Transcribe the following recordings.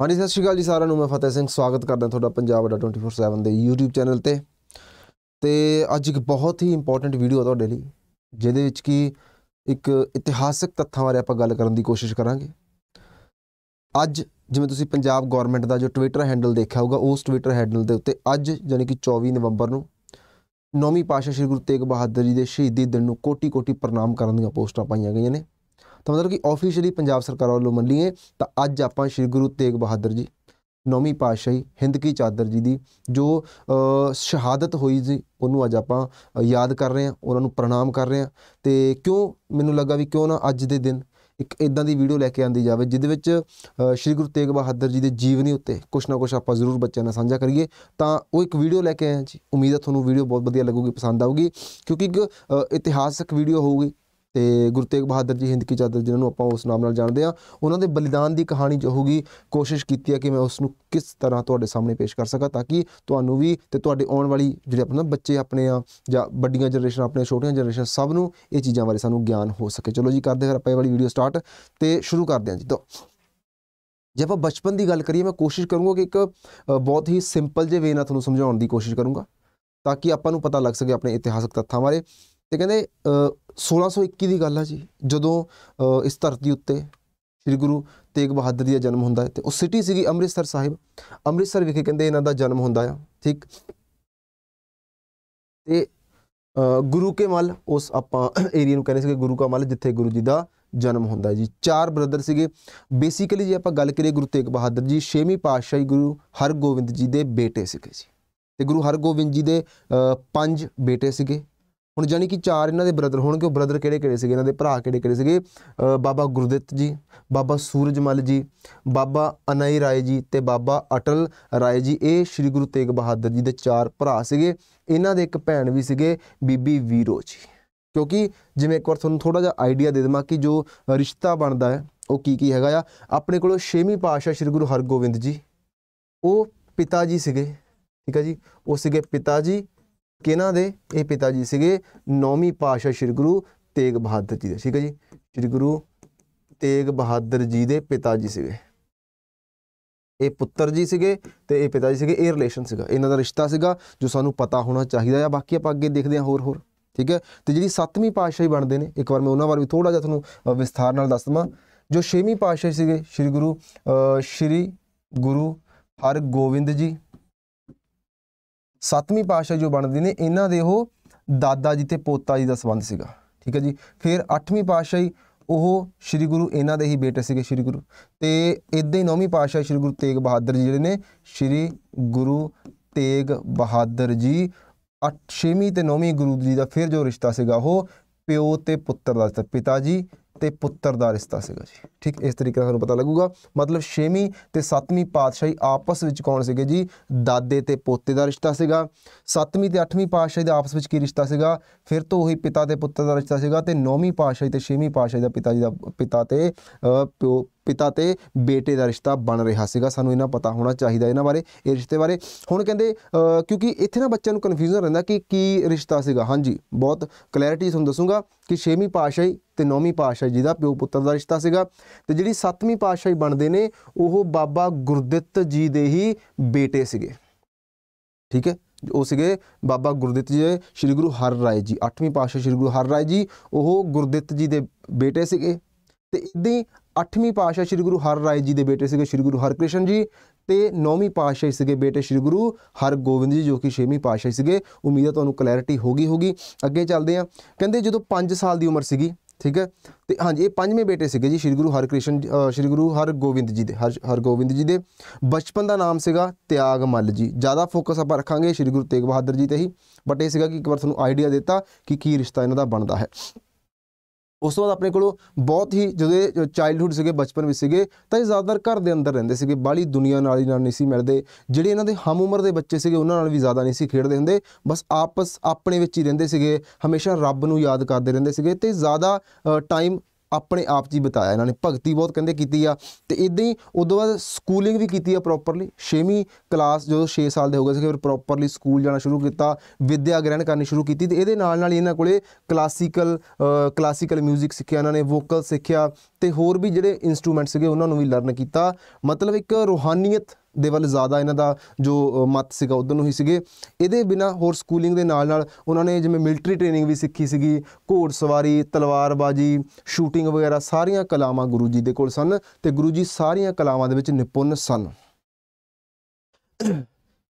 ਹਾਂਜੀ ਸਤਿ ਸ਼੍ਰੀ ਅਕਾਲ ਜੀ ਸਾਰਿਆਂ ਨੂੰ ਮੈਂ ਫਤਿਹ ਸਿੰਘ ਸਵਾਗਤ ਕਰਦਾ ਤੁਹਾਡਾ ਪੰਜਾਬ ਅਡਾ 24/7 ਦੇ YouTube ਚੈਨਲ ਤੇ ਤੇ ਅੱਜ ਇੱਕ ਬਹੁਤ ਹੀ ਇੰਪੋਰਟੈਂਟ ਵੀਡੀਓ ਆ ਤੁਹਾਡੇ ਲਈ ਜਿਹਦੇ ਵਿੱਚ ਕੀ ਇੱਕ ਇਤਿਹਾਸਿਕ ਤੱਥਾਂ ਬਾਰੇ ਆਪਾਂ ਗੱਲ ਕਰਨ ਦੀ ਕੋਸ਼ਿਸ਼ ਕਰਾਂਗੇ ਅੱਜ ਜਿਵੇਂ ਤੁਸੀਂ ਪੰਜਾਬ ਗਵਰਨਮੈਂਟ ਦਾ ਜੋ ਟਵਿੱਟਰ ਹੈਂਡਲ ਦੇਖਿਆ ਹੋਊਗਾ ਉਸ ਟਵਿੱਟਰ ਹੈਂਡਲ ਦੇ ਉੱਤੇ ਅੱਜ ਯਾਨੀ ਕਿ 24 ਨਵੰਬਰ ਨੂੰ ਨੌਵੀਂ ਪਾਸ਼ਾ ਸ੍ਰੀ ਗੁਰੂ ਤੇਗ ਬਹਾਦਰ ਜੀ ਦੇ ਸ਼ਹੀਦੀ ਦਿਨ ਨੂੰ ਕੋਟੀ-ਕੋਟੀ ਪ੍ਰਣਾਮ ਕਰਨ ਦੀਆਂ ਪੋਸਟਾਂ ਪਾਈਆਂ ਗਈਆਂ ਨੇ ਤਾਂ ਮਤਲਬ ਕਿ ਆਫੀਸ਼ੀਅਲੀ ਪੰਜਾਬ ਸਰਕਾਰ ਵੱਲੋਂ ਮੰਨੀਏ ਤਾਂ ਅੱਜ ਆਪਾਂ ਸ਼੍ਰੀ ਗੁਰੂ ਤੇਗ ਬਹਾਦਰ ਜੀ ਨੌਵੀਂ ਪਾਤਸ਼ਾਹੀ ਹਿੰਦ ਕੀ ਚਾਦਰ ਜੀ ਦੀ ਜੋ ਸ਼ਹਾਦਤ ਹੋਈ ਸੀ ਉਹਨੂੰ ਅੱਜ ਆਪਾਂ ਯਾਦ ਕਰ ਰਹੇ ਹਾਂ ਉਹਨਾਂ ਨੂੰ ਪ੍ਰਣਾਮ ਕਰ ਰਹੇ ਹਾਂ ਤੇ ਕਿਉਂ ਮੈਨੂੰ ਲੱਗਾ ਵੀ ਕਿਉਂ ਨਾ ਅੱਜ ਦੇ ਦਿਨ ਇੱਕ ਇਦਾਂ ਦੀ ਵੀਡੀਓ ਲੈ ਕੇ ਆਂਦੀ ਜਾਵੇ ਜਿਹਦੇ ਵਿੱਚ ਸ਼੍ਰੀ ਗੁਰੂ ਤੇਗ ਬਹਾਦਰ ਜੀ ਦੇ ਜੀਵਨੀ ਉੱਤੇ ਕੁਛ ਨਾ ਕੁਛ ਆਪਾਂ ਜ਼ਰੂਰ ਬੱਚਿਆਂ ਨਾਲ ਸਾਂਝਾ ਕਰੀਏ ਤਾਂ ਉਹ ਇੱਕ ਵੀਡੀਓ ਲੈ ਕੇ ਆਏ ਜੀ ਉਮੀਦ ਹੈ ਤੁਹਾਨੂੰ ਵੀਡੀਓ ਬਹੁਤ ਵਧੀਆ ਲੱਗੂਗੀ ਪਸੰਦ ਆਊਗੀ ਕਿਉਂਕਿ ਇੱਕ ਇਤਿਹਾਸਕ ਵੀਡੀਓ ਹੋਊਗੀ ਤੇ ਗੁਰੂ ਤੇਗ ਬਹਾਦਰ ਜੀ ਹਿੰਦ ਕੀ ਚਾਦਰ ਜਿਨ੍ਹਾਂ ਨੂੰ ਆਪਾਂ ਉਸ ਨਾਮ ਨਾਲ ਜਾਣਦੇ ਆ ਉਹਨਾਂ ਦੇ ਬਲੀਦਾਨ ਦੀ ਕਹਾਣੀ ਜੋ ਹੋਗੀ ਕੋਸ਼ਿਸ਼ ਕੀਤੀ ਹੈ ਕਿ ਮੈਂ ਉਸ ਨੂੰ ਕਿਸ ਤਰ੍ਹਾਂ ਤੁਹਾਡੇ ਸਾਹਮਣੇ ਪੇਸ਼ ਕਰ ਸਕਾਂ ਤਾਂ ਕਿ ਤੁਹਾਨੂੰ ਵੀ ਤੇ ਤੁਹਾਡੇ ਆਉਣ ਵਾਲੀ ਜਿਹੜੇ ਆਪਣਾ ਬੱਚੇ ਆਪਣੇ ਆ ਜਾਂ ਵੱਡੀਆਂ ਜਨਰੇਸ਼ਨ ਆਪਣੇ ਛੋਟੀਆਂ ਜਨਰੇਸ਼ਨ ਸਭ ਨੂੰ ਇਹ ਚੀਜ਼ਾਂ ਬਾਰੇ ਸਾਨੂੰ ਗਿਆਨ ਹੋ ਸਕੇ ਚਲੋ ਜੀ ਕਰਦੇ ਫਿਰ ਆਪਾਂ ਇਹ ਵਾਲੀ ਵੀਡੀਓ ਸਟਾਰਟ ਤੇ ਸ਼ੁਰੂ ਕਰਦੇ ਹਾਂ ਜੀ ਤੋਂ ਜੇ ਆਪਾਂ ਬਚਪਨ ਦੀ ਗੱਲ ਕਰੀਏ ਮੈਂ ਕੋਸ਼ਿਸ਼ ਕਰੂੰਗਾ ਕਿ ਇੱਕ ਬਹੁਤ ਹੀ ਸਿੰਪਲ ਜਿਹੇ ਵੇ ਨਾਲ ਤੁਹਾਨੂੰ ਸਮਝਾਉਣ ਦੀ ਕੋਸ਼ਿਸ਼ ਕਰੂੰਗਾ ਤਾਂ ਕਿ ਆਪਾਂ ਨੂੰ ਪਤਾ ਲੱਗ ਸਕੇ ਆਪਣੇ ਇਤਿਹਾਸਕ ਤੱਥਾਂ ਬਾਰੇ ਤੇ ਕਹਿੰਦੇ 1621 ਦੀ ਗੱਲ ਆ ਜੀ ਜਦੋਂ ਇਸ ਧਰਤੀ ਉੱਤੇ ਸ੍ਰੀ ਗੁਰੂ ਤੇਗ ਬਹਾਦਰ ਜੀ ਦਾ ਜਨਮ ਹੁੰਦਾ ਹੈ ਤੇ ਉਹ ਸਿਟੀ ਸੀਗੀ ਅੰਮ੍ਰਿਤਸਰ ਸਾਹਿਬ ਅੰਮ੍ਰਿਤਸਰ ਵਿਖੇ ਕਹਿੰਦੇ ਇਹਨਾਂ ਦਾ ਜਨਮ ਹੁੰਦਾ ਆ ਠੀਕ ਤੇ ਗੁਰੂ ਕੇ ਮਲ ਉਸ ਆਪਾਂ ਏਰੀਆ ਨੂੰ ਕਹਿੰਦੇ ਸੀਗੇ ਗੁਰੂ ਕਾ ਮਲ ਜਿੱਥੇ ਗੁਰੂ ਜੀ ਦਾ ਜਨਮ ਹੁੰਦਾ ਜੀ ਚਾਰ ਬ੍ਰਦਰ ਸੀਗੇ ਬੇਸਿਕਲੀ ਜੇ ਆਪਾਂ ਗੱਲ ਕਰੀਏ ਗੁਰੂ ਤੇਗ ਬਹਾਦਰ ਜੀ ਛੇਵੀਂ ਪਾਤਸ਼ਾਹੀ ਗੁਰੂ ਹਰਗੋਬਿੰਦ ਜੀ ਦੇ ਬੇਟੇ ਸੀਗੇ ਜੀ ਤੇ ਗੁਰੂ ਹਰਗੋਬਿੰਦ ਜੀ ਦੇ ਪੰਜ ਬੇਟੇ ਸੀਗੇ ਹੁਣ ਜਾਨੀ ਕਿ ਚਾਰ ਇਹਨਾਂ ਦੇ ਬ੍ਰਦਰ ਹੋਣਗੇ ਉਹ ਬ੍ਰਦਰ ਕਿਹੜੇ ਕਿਹੜੇ ਸੀਗੇ ਇਹਨਾਂ ਦੇ ਭਰਾ ਕਿਹੜੇ ਕਿਹੜੇ ਸੀਗੇ ਬਾਬਾ ਗੁਰਦਿੱਤ ਜੀ ਬਾਬਾ ਸੂਰਜਮਲ ਜੀ ਬਾਬਾ ਅਨਾਈ ਰਾਏ ਜੀ ਤੇ ਬਾਬਾ ਅਟਲ ਰਾਏ ਜੀ ਇਹ ਸ੍ਰੀ ਗੁਰੂ ਤੇਗ ਬਹਾਦਰ ਜੀ ਦੇ ਚਾਰ ਭਰਾ ਸੀਗੇ ਇਹਨਾਂ ਦੇ ਇੱਕ ਭੈਣ ਵੀ ਸੀਗੇ ਬੀਬੀ ਵੀਰੋ ਜੀ ਕਿਉਂਕਿ ਜਿਵੇਂ ਇੱਕ ਵਾਰ ਤੁਹਾਨੂੰ ਥੋੜਾ ਜਿਹਾ ਆਈਡੀਆ ਦੇ ਦਵਾਂ ਕਿ ਜੋ ਰਿਸ਼ਤਾ ਬਣਦਾ ਹੈ ਉਹ ਕੀ ਕੀ ਹੈਗਾ ਆ ਆਪਣੇ ਕੋਲ ਛੇਵੀਂ ਪਾਸ਼ਾ ਸ੍ਰੀ ਗੁਰੂ ਹਰਗੋਬਿੰਦ ਜੀ ਉਹ ਪਿਤਾ ਜੀ ਸੀਗੇ ਠੀਕ ਹੈ ਜੀ ਉਹ ਸੀਗੇ ਪਿਤਾ ਜੀ ਕਿਹਨਾਂ ਦੇ ਇਹ ਪਿਤਾ ਜੀ ਸੀਗੇ ਨੌਵੀਂ ਪਾਸ਼ਾ ਸ੍ਰੀ ਗੁਰੂ ਤੇਗ ਬਹਾਦਰ ਜੀ ਦੇ ਠੀਕ ਹੈ ਜੀ ਸ੍ਰੀ ਗੁਰੂ ਤੇਗ ਬਹਾਦਰ ਜੀ ਦੇ ਪਿਤਾ ਜੀ ਸੀਗੇ ਇਹ ਪੁੱਤਰ ਜੀ ਸੀਗੇ ਤੇ ਇਹ ਪਿਤਾ ਜੀ ਸੀਗੇ ਇਹ ਰਿਲੇਸ਼ਨ ਸੀਗਾ ਇਹਨਾਂ ਦਾ ਰਿਸ਼ਤਾ ਸੀਗਾ ਜੋ ਸਾਨੂੰ ਪਤਾ ਹੋਣਾ ਚਾਹੀਦਾ ਆ ਬਾਕੀ ਆਪਾਂ ਅੱਗੇ ਦੇਖਦੇ ਹਾਂ ਹੋਰ ਹੋਰ ਠੀਕ ਹੈ ਤੇ ਜਿਹੜੀ ਸੱਤਵੀਂ ਹੀ ਬਣਦੇ ਨੇ ਇੱਕ ਵਾਰ ਮੈਂ ਉਹਨਾਂ ਬਾਰੇ ਵੀ ਥੋੜਾ ਜਿਹਾ ਤੁਹਾਨੂੰ ਵਿਸਥਾਰ ਨਾਲ ਦੱਸ ਦਵਾਂ ਜੋ ਛੇਵੀਂ ਪਾਸ਼ਾ ਸੀਗੇ ਸ੍ਰੀ ਗੁਰੂ ਸ੍ਰੀ ਗੁਰੂ ਹਰਗੋਬਿੰਦ ਜੀ ਸੱਤਵੀਂ ਪਾਤਸ਼ਾਹ ਜੋ ਬਣਦੇ ਨੇ ਇਹਨਾਂ ਦੇ ਉਹ ਦਾਦਾ ਜੀ ਤੇ ਪੋਤਾ ਜੀ ਦਾ ਸਬੰਧ ਸੀਗਾ ਠੀਕ ਹੈ ਜੀ ਫਿਰ 8ਵੀਂ ਹੀ ਉਹ ਸ੍ਰੀ ਗੁਰੂ ਇਹਨਾਂ ਦੇ ਹੀ ਬੇਟੇ ਸੀਗੇ ਸ੍ਰੀ ਗੁਰੂ ਤੇ ਇਦਾਂ ਹੀ ਨੌਵੀਂ ਪਾਤਸ਼ਾਹ ਸ੍ਰੀ ਗੁਰੂ ਤੇਗ ਬਹਾਦਰ ਜੀ ਜਿਹੜੇ ਨੇ ਸ੍ਰੀ ਗੁਰੂ ਤੇਗ ਬਹਾਦਰ ਜੀ 8ਵੀਂ ਤੇ 9ਵੀਂ ਗੁਰੂ ਜੀ ਦਾ ਫਿਰ ਜੋ ਰਿਸ਼ਤਾ ਸੀਗਾ ਉਹ ਪਿਓ ਤੇ ਪੁੱਤਰ ਦਾ ਸੀ ਪਿਤਾ ਜੀ ਤੇ ਪੁੱਤਰ ਦਾ ਰਿਸ਼ਤਾ ਸੀਗਾ ਜੀ ਠੀਕ ਇਸ ਤਰੀਕੇ ਨਾਲ ਤੁਹਾਨੂੰ ਪਤਾ ਲੱਗੂਗਾ ਮਤਲਬ 6ਵੀਂ ਤੇ 7ਵੀਂ ਪਾਤਸ਼ਾਹੀ ਆਪਸ ਵਿੱਚ ਕੌਣ ਸੀਗੇ ਜੀ ਦਾਦੇ ਤੇ ਪੋਤੇ ਦਾ ਰਿਸ਼ਤਾ ਸੀਗਾ 7ਵੀਂ ਤੇ 8ਵੀਂ ਪਾਤਸ਼ਾਹੀ ਦਾ ਆਪਸ ਵਿੱਚ ਕੀ ਰਿਸ਼ਤਾ ਸੀਗਾ ਫਿਰ ਤੋਂ ਉਹੀ ਪਿਤਾ ਤੇ ਪੁੱਤਰ ਦਾ ਰਿਸ਼ਤਾ ਸੀਗਾ ਤੇ 9ਵੀਂ ਪਾਤਸ਼ਾਹੀ ਤੇ 6ਵੀਂ ਪਾਤਸ਼ਾਹੀ ਦਾ ਪਿਤਾ ਜੀ ਦਾ ਪਿਤਾ ਤੇ ਪਿਓ ਪਿਤਾ ਤੇ ਬੇਟੇ ਦਾ ਰਿਸ਼ਤਾ ਬਣ ਰਿਹਾ ਸੀਗਾ ਸਾਨੂੰ ਇਹਨਾਂ ਪਤਾ ਹੋਣਾ ਚਾਹੀਦਾ ਇਹਨਾਂ ਬਾਰੇ ਇਹ ਰਿਸ਼ਤੇ ਬਾਰੇ ਹੁਣ ਕਹਿੰਦੇ ਕਿਉਂਕਿ ਇੱਥੇ ਨਾ ਬੱਚਿਆਂ ਨੂੰ ਕਨਫਿਊਜ਼ਨ ਰਹਿੰਦਾ ਕਿ ਕੀ ਰਿਸ਼ਤਾ ਸੀਗਾ ਹਾਂਜੀ ਬਹੁਤ ਕਲੈਰਿਟੀ ਤੁਹਾਨੂੰ ਦੱਸੂਗਾ ਕਿ 6ਵੀਂ ਪਾਸ਼ਾਈ ਤੇ 9ਵੀਂ ਪਾਸ਼ਾਈ ਜਿਹਦਾ ਪਿਓ ਪੁੱਤਰ ਦਾ ਰਿਸ਼ਤਾ ਸੀਗਾ ਤੇ ਜਿਹੜੀ 7ਵੀਂ ਪਾਸ਼ਾਈ ਬਣਦੇ ਨੇ ਉਹ ਬਾਬਾ ਗੁਰਦਿੱਤ ਜੀ ਦੇ ਹੀ ਬੇਟੇ ਸੀਗੇ ਠੀਕ ਹੈ ਉਹ ਸੀਗੇ ਬਾਬਾ ਗੁਰਦਿੱਤ ਜੀ ਸ੍ਰੀ ਗੁਰੂ ਹਰ ਰਾਏ ਜੀ 8ਵੀਂ ਪਾਸ਼ਾ ਸ੍ਰੀ ਗੁਰੂ ਹਰ ਰਾਏ ਜੀ ਉਹ ਗੁਰਦਿੱਤ ਜੀ ਦੇ ਬੇਟੇ ਸੀਗੇ ਤੇ ਇਦਾਂ 8ਵੀਂ ਪਾਤਸ਼ਾਹ ਸ੍ਰੀ ਗੁਰੂ ਹਰਰਾਏ ਜੀ ਦੇ ਬੇਟੇ ਸੀਗੇ ਸ੍ਰੀ ਗੁਰੂ ਹਰਕ੍ਰਿਸ਼ਨ ਜੀ ਤੇ 9ਵੀਂ ਪਾਤਸ਼ਾਹ ਸੀਗੇ ਬੇਟੇ ਸ੍ਰੀ ਗੁਰੂ ਹਰਗੋਬਿੰਦ ਜੀ ਜੋ ਕਿ 6ਵੀਂ ਪਾਤਸ਼ਾਹ ਸੀਗੇ ਉਮੀਦ ਹੈ ਤੁਹਾਨੂੰ ਕਲੈਰਿਟੀ ਹੋ ਗਈ ਹੋਗੀ ਅੱਗੇ ਚੱਲਦੇ ਆ ਕਹਿੰਦੇ ਜਦੋਂ 5 ਸਾਲ ਦੀ ਉਮਰ ਸੀਗੀ ਠੀਕ ਹੈ ਤੇ ਹਾਂਜੀ ਇਹ ਪੰਜਵੇਂ ਬੇਟੇ ਸੀਗੇ ਜੀ ਸ੍ਰੀ ਗੁਰੂ ਹਰਕ੍ਰਿਸ਼ਨ ਸ੍ਰੀ ਗੁਰੂ ਹਰਗੋਬਿੰਦ ਜੀ ਦੇ ਹਰਗੋਬਿੰਦ ਜੀ ਦੇ ਬਚਪਨ ਦਾ ਨਾਮ ਸੀਗਾ ਤਿਆਗ ਮੱਲ ਜੀ ਜ਼ਿਆਦਾ ਫੋਕਸ ਆਪਾਂ ਰੱਖਾਂਗੇ ਸ੍ਰੀ ਗੁਰੂ ਤੇਗ ਬਹਾਦਰ ਜੀ ਤੇ ਹੀ ਬਟ ਇਹ ਸੀਗਾ ਕਿ ਇੱਕ ਵਾਰ ਤੁਹਾਨੂੰ ਆਈਡੀਆ ਦਿੱਤਾ ਕਿ ਕੀ ਰਿਸ਼ਤਾ ਇਹਨਾਂ ਦਾ ਬਣਦਾ ਹੈ ਉਸ ਤੋਂ ਬਾਅਦ ਆਪਣੇ ਕੋਲ ਬਹੁਤ ਹੀ ਜਦੋਂ ਚਾਈਲਡਹੂਡ ਸੀਗੇ ਬਚਪਨ ਵਿੱਚ ਸੀਗੇ ਤਾਂ ਇਹ ਜ਼ਿਆਦਾਤਰ ਘਰ ਦੇ ਅੰਦਰ ਰਹਿੰਦੇ ਸੀਗੇ ਬਾਹਲੀ ਦੁਨੀਆ ਨਾਲ ਹੀ ਨਾਲ ਨਹੀਂ ਸੀ ਮਿਲਦੇ ਜਿਹੜੇ ਇਹਨਾਂ ਦੇ ਹਮ ਉਮਰ ਦੇ ਬੱਚੇ ਸੀਗੇ ਉਹਨਾਂ ਨਾਲ ਵੀ ਜ਼ਿਆਦਾ ਨਹੀਂ ਸੀ ਖੇਡਦੇ ਹੁੰਦੇ ਬਸ ਆਪਸ ਆਪਣੇ ਵਿੱਚ ਹੀ ਰਹਿੰਦੇ ਸੀਗੇ ਹਮੇਸ਼ਾ ਰੱਬ ਨੂੰ ਯਾਦ ਕਰਦੇ ਰਹਿੰਦੇ ਸੀਗੇ ਤੇ ਜ਼ਿਆਦਾ ਟਾਈਮ ਆਪਣੇ ਆਪ ਜੀ ਬਤਾਇਆ ਇਹਨਾਂ ਨੇ ਭਗਤੀ ਬਹੁਤ ਕਹਿੰਦੇ ਕੀਤੀ ਆ ਤੇ ਇਦਾਂ ਹੀ ਉਦੋਂ ਬਾਅਦ ਸਕੂਲਿੰਗ ਵੀ ਕੀਤੀ ਆ ਪ੍ਰੋਪਰਲੀ 6ਵੀਂ ਕਲਾਸ ਜਦੋਂ 6 ਸਾਲ ਦੇ ਹੋ ਗਏ ਸੀ ਫਿਰ ਪ੍ਰੋਪਰਲੀ ਸਕੂਲ ਜਾਣਾ ਸ਼ੁਰੂ ਕੀਤਾ ਵਿਦਿਆ ਗ੍ਰਹਿਣ ਕਰਨੀ ਸ਼ੁਰੂ ਕੀਤੀ ਤੇ ਇਹਦੇ ਨਾਲ ਨਾਲ ਇਹਨਾਂ ਕੋਲੇ ਕਲਾਸੀਕਲ ਕਲਾਸੀਕਲ 뮤직 ਸਿੱਖਿਆ ਇਹਨਾਂ ਨੇ ਵੋਕਲ ਸਿੱਖਿਆ ਤੇ ਹੋਰ ਵੀ ਜਿਹੜੇ ਇਨਸਟਰੂਮੈਂਟ ਸੀਗੇ ਉਹਨਾਂ ਨੂੰ ਵੀ ਲਰਨ ਕੀਤਾ ਮਤਲਬ ਇੱਕ ਰੋਹਾਨੀਅਤ ਦੇ ਵੱਲ ਜ਼ਿਆਦਾ ਇਹਨਾਂ ਦਾ ਜੋ ਮਤ ਸੀਗਾ ਉਦੋਂ ਨੂੰ ਹੀ ਸੀਗੇ ਇਹਦੇ ਬਿਨਾ ਹੋਰ ਸਕੂਲਿੰਗ ਦੇ ਨਾਲ ਨਾਲ ਉਹਨਾਂ ਨੇ ਜਿਵੇਂ ਮਿਲਟਰੀ ਟ੍ਰੇਨਿੰਗ ਵੀ ਸਿੱਖੀ ਸੀਗੀ ਘੋੜ ਸਵਾਰੀ ਤਲਵਾਰਬਾਜ਼ੀ ਸ਼ੂਟਿੰਗ ਵਗੈਰਾ ਸਾਰੀਆਂ ਕਲਾਵਾਂ ਗੁਰੂ ਜੀ ਦੇ ਕੋਲ ਸਨ ਤੇ ਗੁਰੂ ਜੀ ਸਾਰੀਆਂ ਕਲਾਵਾਂ ਦੇ ਵਿੱਚ ਨਿਪੁੰਨ ਸਨ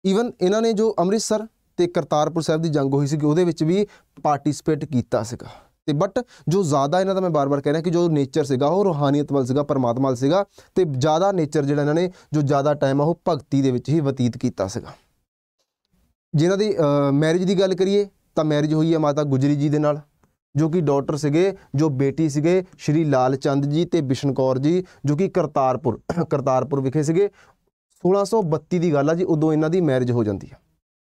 ਈਵਨ ਇਹਨਾਂ ਨੇ ਜੋ ਅੰਮ੍ਰਿਤਸਰ ਤੇ ਕਰਤਾਰਪੁਰ ਸਾਹਿਬ ਦੀ ਜੰਗ ਹੋਈ ਸੀ ਉਹਦੇ ਵਿੱਚ ਵੀ ਪਾਰਟਿਸਿਪੇਟ ਕੀਤਾ ਸੀਗਾ ਤੇ ਬਟ ਜੋ ਜ਼ਿਆਦਾ ਇਹਨਾਂ ਦਾ ਮੈਂ ਬਾਰ-ਬਾਰ ਕਹਿ ਰਿਹਾ ਕਿ ਜੋ ਨੇਚਰ ਸੀਗਾ ਉਹ ਰੋਹਾਨੀਅਤ ਵੱਲ ਸੀਗਾ ਪਰਮਾਤਮਾ ਵੱਲ ਸੀਗਾ ਤੇ ਜ਼ਿਆਦਾ ਨੇਚਰ ਜਿਹੜਾ ਇਹਨਾਂ ਨੇ ਜੋ ਜ਼ਿਆਦਾ ਟਾਈਮ ਆ ਉਹ ਭਗਤੀ ਦੇ ਵਿੱਚ ਹੀ ਬਤੀਤ ਕੀਤਾ ਸੀਗਾ ਜਿਨ੍ਹਾਂ ਦੀ ਮੈਰਿਜ ਦੀ ਗੱਲ ਕਰੀਏ ਤਾਂ ਮੈਰਿਜ ਹੋਈ ਹੈ ਮਾਤਾ ਗੁਜਰੀ ਜੀ ਦੇ ਨਾਲ ਜੋ ਕਿ ਡਾਕਟਰ ਸੀਗੇ ਜੋ ਬੇਟੀ ਸੀਗੇ ਸ਼੍ਰੀ ਲਾਲ ਚੰਦ ਜੀ ਤੇ ਬਿਸ਼ਨ ਕੌਰ ਜੀ ਜੋ ਕਿ ਕਰਤਾਰਪੁਰ ਕਰਤਾਰਪੁਰ ਵਿਖੇ ਸੀਗੇ 1632 ਦੀ ਗੱਲ ਆ ਜੀ ਉਦੋਂ ਇਹਨਾਂ ਦੀ ਮੈਰਿਜ ਹੋ ਜਾਂਦੀ ਹੈ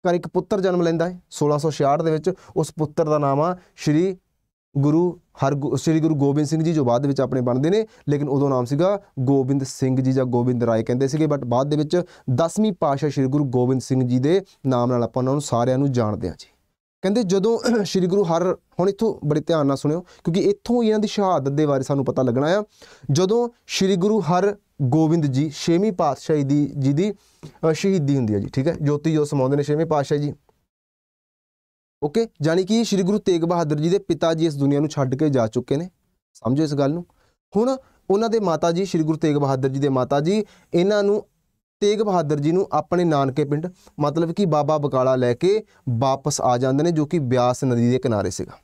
ਕਰ ਇੱਕ ਪੁੱਤਰ ਜਨਮ ਲੈਂਦਾ ਹੈ 1666 ਦੇ ਵਿੱਚ ਉਸ ਪੁੱਤਰ ਦਾ ਨਾਮ ਆ ਸ਼੍ਰੀ ਗੁਰੂ ਹਰ ਸ੍ਰੀ ਗੁਰੂ ਗੋਬਿੰਦ ਸਿੰਘ ਜੀ ਜੋ ਬਾਅਦ ਵਿੱਚ ਆਪਣੇ ਬਣਦੇ ਨੇ ਲੇਕਿਨ ਉਦੋਂ ਨਾਮ ਸੀਗਾ ਗੋਬਿੰਦ ਸਿੰਘ ਜੀ ਜਾਂ ਗੋਬਿੰਦ ਰਾਏ ਕਹਿੰਦੇ ਸੀਗੇ ਬਟ ਬਾਅਦ ਦੇ ਵਿੱਚ 10ਵੀਂ ਪਾਸ਼ਾ ਸ੍ਰੀ ਗੁਰੂ ਗੋਬਿੰਦ ਸਿੰਘ ਜੀ ਦੇ ਨਾਮ ਨਾਲ ਆਪਾਂ ਉਹਨਾਂ ਨੂੰ ਸਾਰਿਆਂ ਨੂੰ ਜਾਣਦੇ ਆ ਜੀ ਕਹਿੰਦੇ ਜਦੋਂ ਸ੍ਰੀ ਗੁਰੂ ਹਰ ਹੁਣ ਇੱਥੋਂ ਬੜੇ ਧਿਆਨ ਨਾਲ ਸੁਣਿਓ ਕਿਉਂਕਿ ਇੱਥੋਂ ਇਹਨਾਂ ਦੀ ਸ਼ਹਾਦਤ ਦੇ ਬਾਰੇ ਸਾਨੂੰ ਪਤਾ ਲੱਗਣਾ ਆ ਜਦੋਂ ਸ੍ਰੀ ਗੁਰੂ ਹਰ ਗੋਬਿੰਦ ਜੀ 6ਵੀਂ ਪਾਤਸ਼ਾਹੀ ਦੀ ਜੀ ਦੀ ਸ਼ਹੀਦੀ ਹੁੰਦੀ ਹੈ ਜੀ ਠੀਕ ਹੈ ਜੋਤੀ ਜੋ ਸਮਾਉਂਦੇ ਨੇ 6ਵੀਂ ਪਾਤਸ਼ਾਹੀ ਜੀ ਓਕੇ ਜਾਨੀ ਕਿ ਸ੍ਰੀ ਗੁਰੂ ਤੇਗ ਬਹਾਦਰ ਜੀ ਦੇ ਪਿਤਾ ਜੀ ਇਸ ਦੁਨੀਆ ਨੂੰ ਛੱਡ ਕੇ ਜਾ ਚੁੱਕੇ ਨੇ ਸਮਝੋ ਇਸ ਗੱਲ ਨੂੰ ਹੁਣ ਉਹਨਾਂ ਦੇ ਮਾਤਾ ਜੀ ਸ੍ਰੀ ਗੁਰੂ ਤੇਗ ਬਹਾਦਰ ਜੀ ਦੇ ਮਾਤਾ ਜੀ ਇਹਨਾਂ ਨੂੰ ਤੇਗ ਬਹਾਦਰ ਜੀ ਨੂੰ ਆਪਣੇ ਨਾਨਕੇ ਪਿੰਡ ਮਤਲਬ ਕਿ ਬਾਬਾ ਬਕਾਲਾ ਲੈ ਕੇ ਵਾਪਸ ਆ ਜਾਂਦੇ ਨੇ ਜੋ ਕਿ ਬਿਆਸ ਨਦੀ ਦੇ ਕਿਨਾਰੇ ਸੀਗਾ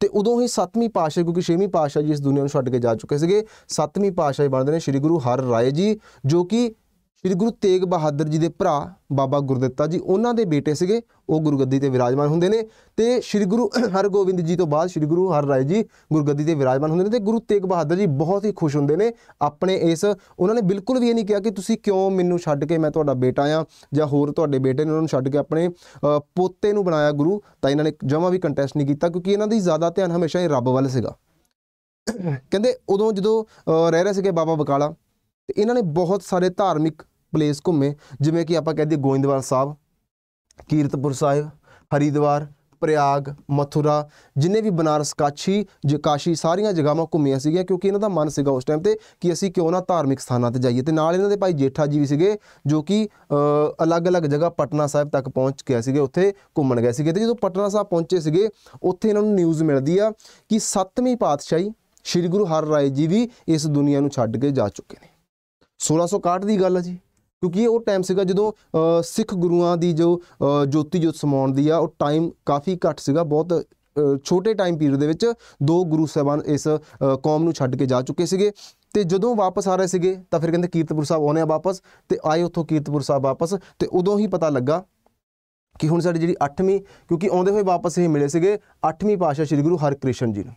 ਤੇ ਉਦੋਂ ਹੀ 7ਵੀਂ ਪਾਸ਼ਾ ਕਿਉਂਕਿ ਛੇਵੀਂ ਪਾਸ਼ਾ ਜੀ ਇਸ ਦੁਨੀਆ ਨੂੰ ਛੱਡ ਕੇ ਜਾ ਚੁੱਕੇ ਸੀਗੇ 7ਵੀਂ ਪਾਸ਼ਾ ਹੀ ਬਣਦੇ ਨੇ ਸ੍ਰੀ ਗੁਰੂ ਹਰ ਰਾਏ ਜੀ ਜੋ ਕਿ ਸ੍ਰੀ ਗੁਰੂ ਤੇਗ ਬਹਾਦਰ ਜੀ ਦੇ ਭਰਾ ਬਾਬਾ ਗੁਰਦਿੱਤਾ ਜੀ ਉਹਨਾਂ ਦੇ ਬੇਟੇ ਸੀਗੇ ਉਹ ਗੁਰਗੱਦੀ ਤੇ ਵਿਰਾਜਮਾਨ ਹੁੰਦੇ ਨੇ ਤੇ ਸ੍ਰੀ ਗੁਰੂ ਹਰਗੋਬਿੰਦ ਜੀ ਤੋਂ ਬਾਅਦ ਸ੍ਰੀ ਗੁਰੂ ਹਰਰਾਏ ਜੀ ਗੁਰਗੱਦੀ ਤੇ ਵਿਰਾਜਮਾਨ ਹੁੰਦੇ ਨੇ ਤੇ ਗੁਰੂ ਤੇਗ ਬਹਾਦਰ ਜੀ ਬਹੁਤ ਹੀ ਖੁਸ਼ ਹੁੰਦੇ ਨੇ ਆਪਣੇ ਇਸ ਉਹਨਾਂ ਨੇ ਬਿਲਕੁਲ ਵੀ ਇਹ ਨਹੀਂ ਕਿਹਾ ਕਿ ਤੁਸੀਂ ਕਿਉਂ ਮੈਨੂੰ ਛੱਡ ਕੇ ਮੈਂ ਤੁਹਾਡਾ ਬੇਟਾ ਆ ਜਾਂ ਹੋਰ ਤੁਹਾਡੇ ਬੇਟੇ ਨੇ ਉਹਨਾਂ ਨੂੰ ਛੱਡ ਕੇ ਆਪਣੇ ਪੋਤੇ ਨੂੰ ਬਣਾਇਆ ਗੁਰੂ ਤਾਂ ਇਹਨਾਂ ਨੇ ਜਮਾ ਵੀ ਕੰਟੈਸਟ ਨਹੀਂ ਕੀਤਾ ਕਿਉਂਕਿ ਇਹਨਾਂ ਦੀ ਜ਼ਿਆਦਾ ਧਿਆਨ ਹਮੇਸ਼ਾ ਹੀ ਰੱਬ ਵੱਲ ਸੀਗਾ ਕਹਿੰਦੇ ਉਦੋਂ ਜਦੋਂ ਰਹਿ ਰਹੇ ਸੀਗੇ ਬਾਬਾ ਬਕਾਲਾ ਤੇ ਇਹਨਾਂ ਨੇ ਬਹੁਤ ਸਾਰੇ ਧਾਰਮਿਕ ਪਲੇਸ ਘੁੰਮੇ ਜਿਵੇਂ ਕਿ ਆਪਾਂ ਕਹਿੰਦੇ ਗੋਇੰਦਵਾਲ ਸਾਹਿਬ ਕੀਰਤਪੁਰ ਸਾਹਿਬ ਹਰੀਦਵਾਰ ਪ੍ਰਯਾਗ ਮਥੁਰਾ ਜਿੰਨੇ ਵੀ ਬਨਾਰਸ ਕਾਛੀ ਕਾਸ਼ੀ ਸਾਰੀਆਂ ਜਗ੍ਹਾਵਾਂ ਘੁੰਮੀਆਂ ਸੀਗੀਆਂ ਕਿਉਂਕਿ ਇਹਨਾਂ ਦਾ ਮਨ ਸੀਗਾ ਉਸ ਟਾਈਮ ਤੇ ਕਿ ਅਸੀਂ ਕਿਉਂ ਨਾ ਧਾਰਮਿਕ ਸਥਾਨਾਂ ਤੇ ਜਾਈਏ ਤੇ ਨਾਲ ਇਹਨਾਂ ਦੇ ਭਾਈ ਜੇਠਾ ਜੀ ਵੀ ਸੀਗੇ ਜੋ ਕਿ ਅਲੱਗ-ਅਲੱਗ ਜਗ੍ਹਾ ਪਟਨਾ ਸਾਹਿਬ ਤੱਕ ਪਹੁੰਚ ਗਿਆ ਸੀਗੇ ਉੱਥੇ ਘੁੰਮਣ ਗਏ ਸੀਗੇ ਤੇ ਜਦੋਂ ਪਟਨਾ ਸਾਹਿਬ ਪਹੁੰਚੇ ਸੀਗੇ ਉੱਥੇ ਇਹਨਾਂ ਨੂੰ ਨਿਊਜ਼ ਮਿਲਦੀ ਆ ਕਿ ਸੱਤਵੀਂ ਪਾਤਸ਼ਾਹੀ ਸ੍ਰੀ ਗੁਰੂ ਹਰਿ ਰਾਏ ਜੀ ਵੀ ਇਸ ਦੁਨੀਆ ਨੂੰ ਛੱਡ ਕੇ ਜਾ ਚੁੱਕੇ ਨੇ 1661 ਦੀ ਗੱਲ ਹੈ ਜੀ ਕਿਉਂਕਿ ਉਹ ਟਾਈਮ ਸੀਗਾ ਜਦੋਂ ਸਿੱਖ ਗੁਰੂਆਂ ਦੀ ਜੋ ਜੋਤੀ ਜੋਤ ਸਮਾਉਣ ਦੀ ਆ ਉਹ ਟਾਈਮ ਕਾਫੀ ਘੱਟ ਸੀਗਾ ਬਹੁਤ ਛੋਟੇ ਟਾਈਮ ਪੀਰੀਅਡ ਦੇ ਵਿੱਚ ਦੋ ਗੁਰੂ ਸਾਹਿਬਾਨ ਇਸ ਕੌਮ ਨੂੰ ਛੱਡ ਕੇ ਜਾ ਚੁੱਕੇ ਸੀਗੇ ਤੇ ਜਦੋਂ ਵਾਪਸ ਆ ਰਹੇ ਸੀਗੇ ਤਾਂ ਫਿਰ ਕਹਿੰਦੇ ਕੀਰਤਪੁਰ ਸਾਹਿਬ ਆਉਣੇ ਆ ਵਾਪਸ ਤੇ ਆਏ ਉੱਥੋਂ ਕੀਰਤਪੁਰ ਸਾਹਿਬ ਵਾਪਸ ਤੇ ਉਦੋਂ ਹੀ ਪਤਾ ਲੱਗਾ ਕਿ ਹੁਣ ਸਾਡੀ ਜਿਹੜੀ 8ਵੀਂ ਕਿਉਂਕਿ ਆਉਂਦੇ ਹੋਏ ਵਾਪਸ ਇਹ ਮਿਲੇ ਸੀਗੇ 8ਵੀਂ ਪਾਸ਼ਾ ਸ੍ਰੀ ਗੁਰੂ ਹਰਕ੍ਰਿਸ਼ਨ ਜੀ ਨੂੰ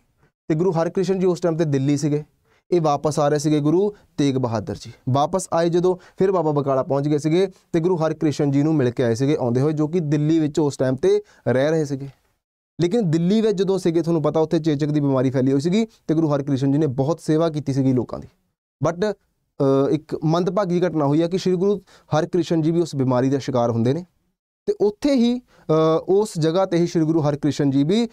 ਤੇ ਗੁਰੂ ਹਰਕ੍ਰਿਸ਼ਨ ਜੀ ਉਸ ਟਾਈਮ ਤੇ ਦਿੱਲੀ ਸੀਗੇ ਇਹ ਵਾਪਸ ਆ ਰਹੇ ਸੀਗੇ ਗੁਰੂ ਤੇਗ ਬਹਾਦਰ ਜੀ ਵਾਪਸ ਆਏ ਜਦੋਂ ਫਿਰ ਬਾਬਾ ਬਕਾਲਾ ਪਹੁੰਚ ਗਏ ਸੀਗੇ ਤੇ ਗੁਰੂ ਹਰਿਕ੍ਰਿਸ਼ਨ ਜੀ ਨੂੰ ਮਿਲ ਕੇ ਆਏ ਸੀਗੇ ਆਉਂਦੇ ਹੋਏ ਜੋ ਕਿ ਦਿੱਲੀ ਵਿੱਚ ਉਸ ਟਾਈਮ ਤੇ ਰਹਿ ਰਹੇ ਸੀਗੇ ਲੇਕਿਨ ਦਿੱਲੀ ਵਿੱਚ ਜਦੋਂ ਸੀਗੇ ਤੁਹਾਨੂੰ ਪਤਾ ਉੱਥੇ ਚੇਚਕ ਦੀ ਬਿਮਾਰੀ ਫੈਲੀ ਹੋਈ ਸੀਗੀ ਤੇ ਗੁਰੂ ਹਰਿਕ੍ਰਿਸ਼ਨ ਜੀ ਨੇ ਬਹੁਤ ਸੇਵਾ ਕੀਤੀ ਸੀਗੀ ਲੋਕਾਂ ਦੀ ਬਟ ਇੱਕ ਮੰਦਭਾਗੀ ਘਟਨਾ ਹੋਈ ਆ ਕਿ ਸ੍ਰੀ ਗੁਰੂ ਹਰਿਕ੍ਰਿਸ਼ਨ ਜੀ ਵੀ ਉਸ ਬਿਮਾਰੀ ਦਾ ਸ਼ਿਕਾਰ ਹੁੰਦੇ ਨੇ ਤੇ ਉੱਥੇ ਹੀ ਉਸ ਜਗ੍ਹਾ ਤੇ ਹੀ ਸ੍ਰੀ ਗੁਰੂ ਹਰਿਕ੍ਰਿਸ਼ਨ ਜੀ ਵੀ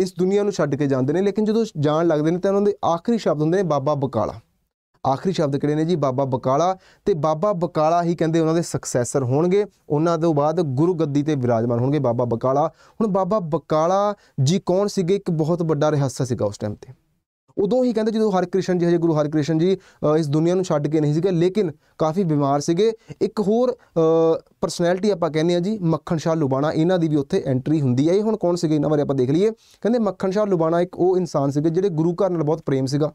ਇਸ ਦੁਨੀਆ ਨੂੰ ਛੱਡ ਕੇ ਜਾਂਦੇ ਨੇ ਲੇਕਿਨ ਜਦੋਂ ਜਾਣ ਲੱਗਦੇ ਨੇ ਤਾਂ ਉਹਨਾਂ ਦੇ ਆਖਰੀ ਸ਼ਬਦ ਹੁੰਦੇ ਨੇ ਬਾਬਾ ਬਕਾਲਾ ਆਖਰੀ ਸ਼ਬਦ ਕਿਹੜੇ ਨੇ ਜੀ ਬਾਬਾ ਬਕਾਲਾ ਤੇ ਬਾਬਾ ਬਕਾਲਾ ਹੀ ਕਹਿੰਦੇ ਉਹਨਾਂ ਦੇ ਸਕਸੈਸਰ ਹੋਣਗੇ ਉਹਨਾਂ ਤੋਂ ਬਾਅਦ ਗੁਰੂ ਗੱਦੀ ਤੇ ਵਿਰਾਜਮਾਨ ਹੋਣਗੇ ਬਾਬਾ ਬਕਾਲਾ ਹੁਣ ਬਾਬਾ ਬਕਾਲਾ ਜੀ ਕੌਣ ਸੀਗੇ ਇੱਕ ਬਹੁਤ ਵੱਡਾ ਰਹੱਸ ਸੀਗਾ ਉਸ ਟਾਈਮ ਤੇ ਉਦੋਂ ਹੀ ਕਹਿੰਦੇ ਜਦੋਂ ਹਰਿਕ੍ਰਿਸ਼ਨ ਜੀ ਹਜੇ ਗੁਰੂ ਹਰਿਕ੍ਰਿਸ਼ਨ ਜੀ ਇਸ ਦੁਨੀਆ ਨੂੰ ਛੱਡ ਕੇ ਨਹੀਂ ਸੀਗੇ ਲੇਕਿਨ ਕਾਫੀ ਬਿਮਾਰ ਸੀਗੇ ਇੱਕ ਹੋਰ ਪਰਸਨੈਲਿਟੀ ਆਪਾਂ ਕਹਿੰਦੇ ਆ ਜੀ ਮੱਖਣ ਸ਼ਾਹ ਲੁਬਾਣਾ ਇਹਨਾਂ ਦੀ ਵੀ ਉੱਥੇ ਐਂਟਰੀ ਹੁੰਦੀ ਹੈ ਇਹ ਹੁਣ ਕੌਣ ਸੀਗੇ ਇਹਨਾਂ ਬਾਰੇ ਆਪਾਂ ਦੇਖ ਲਈਏ ਕਹਿੰਦੇ ਮੱਖਣ ਸ਼ਾਹ ਲੁਬਾਣਾ ਇੱਕ ਉਹ ਇਨਸਾਨ ਸੀਗੇ ਜਿਹੜੇ ਗੁਰੂ ਘਰ ਨਾਲ ਬਹੁਤ ਪ੍ਰੇਮ ਸੀਗਾ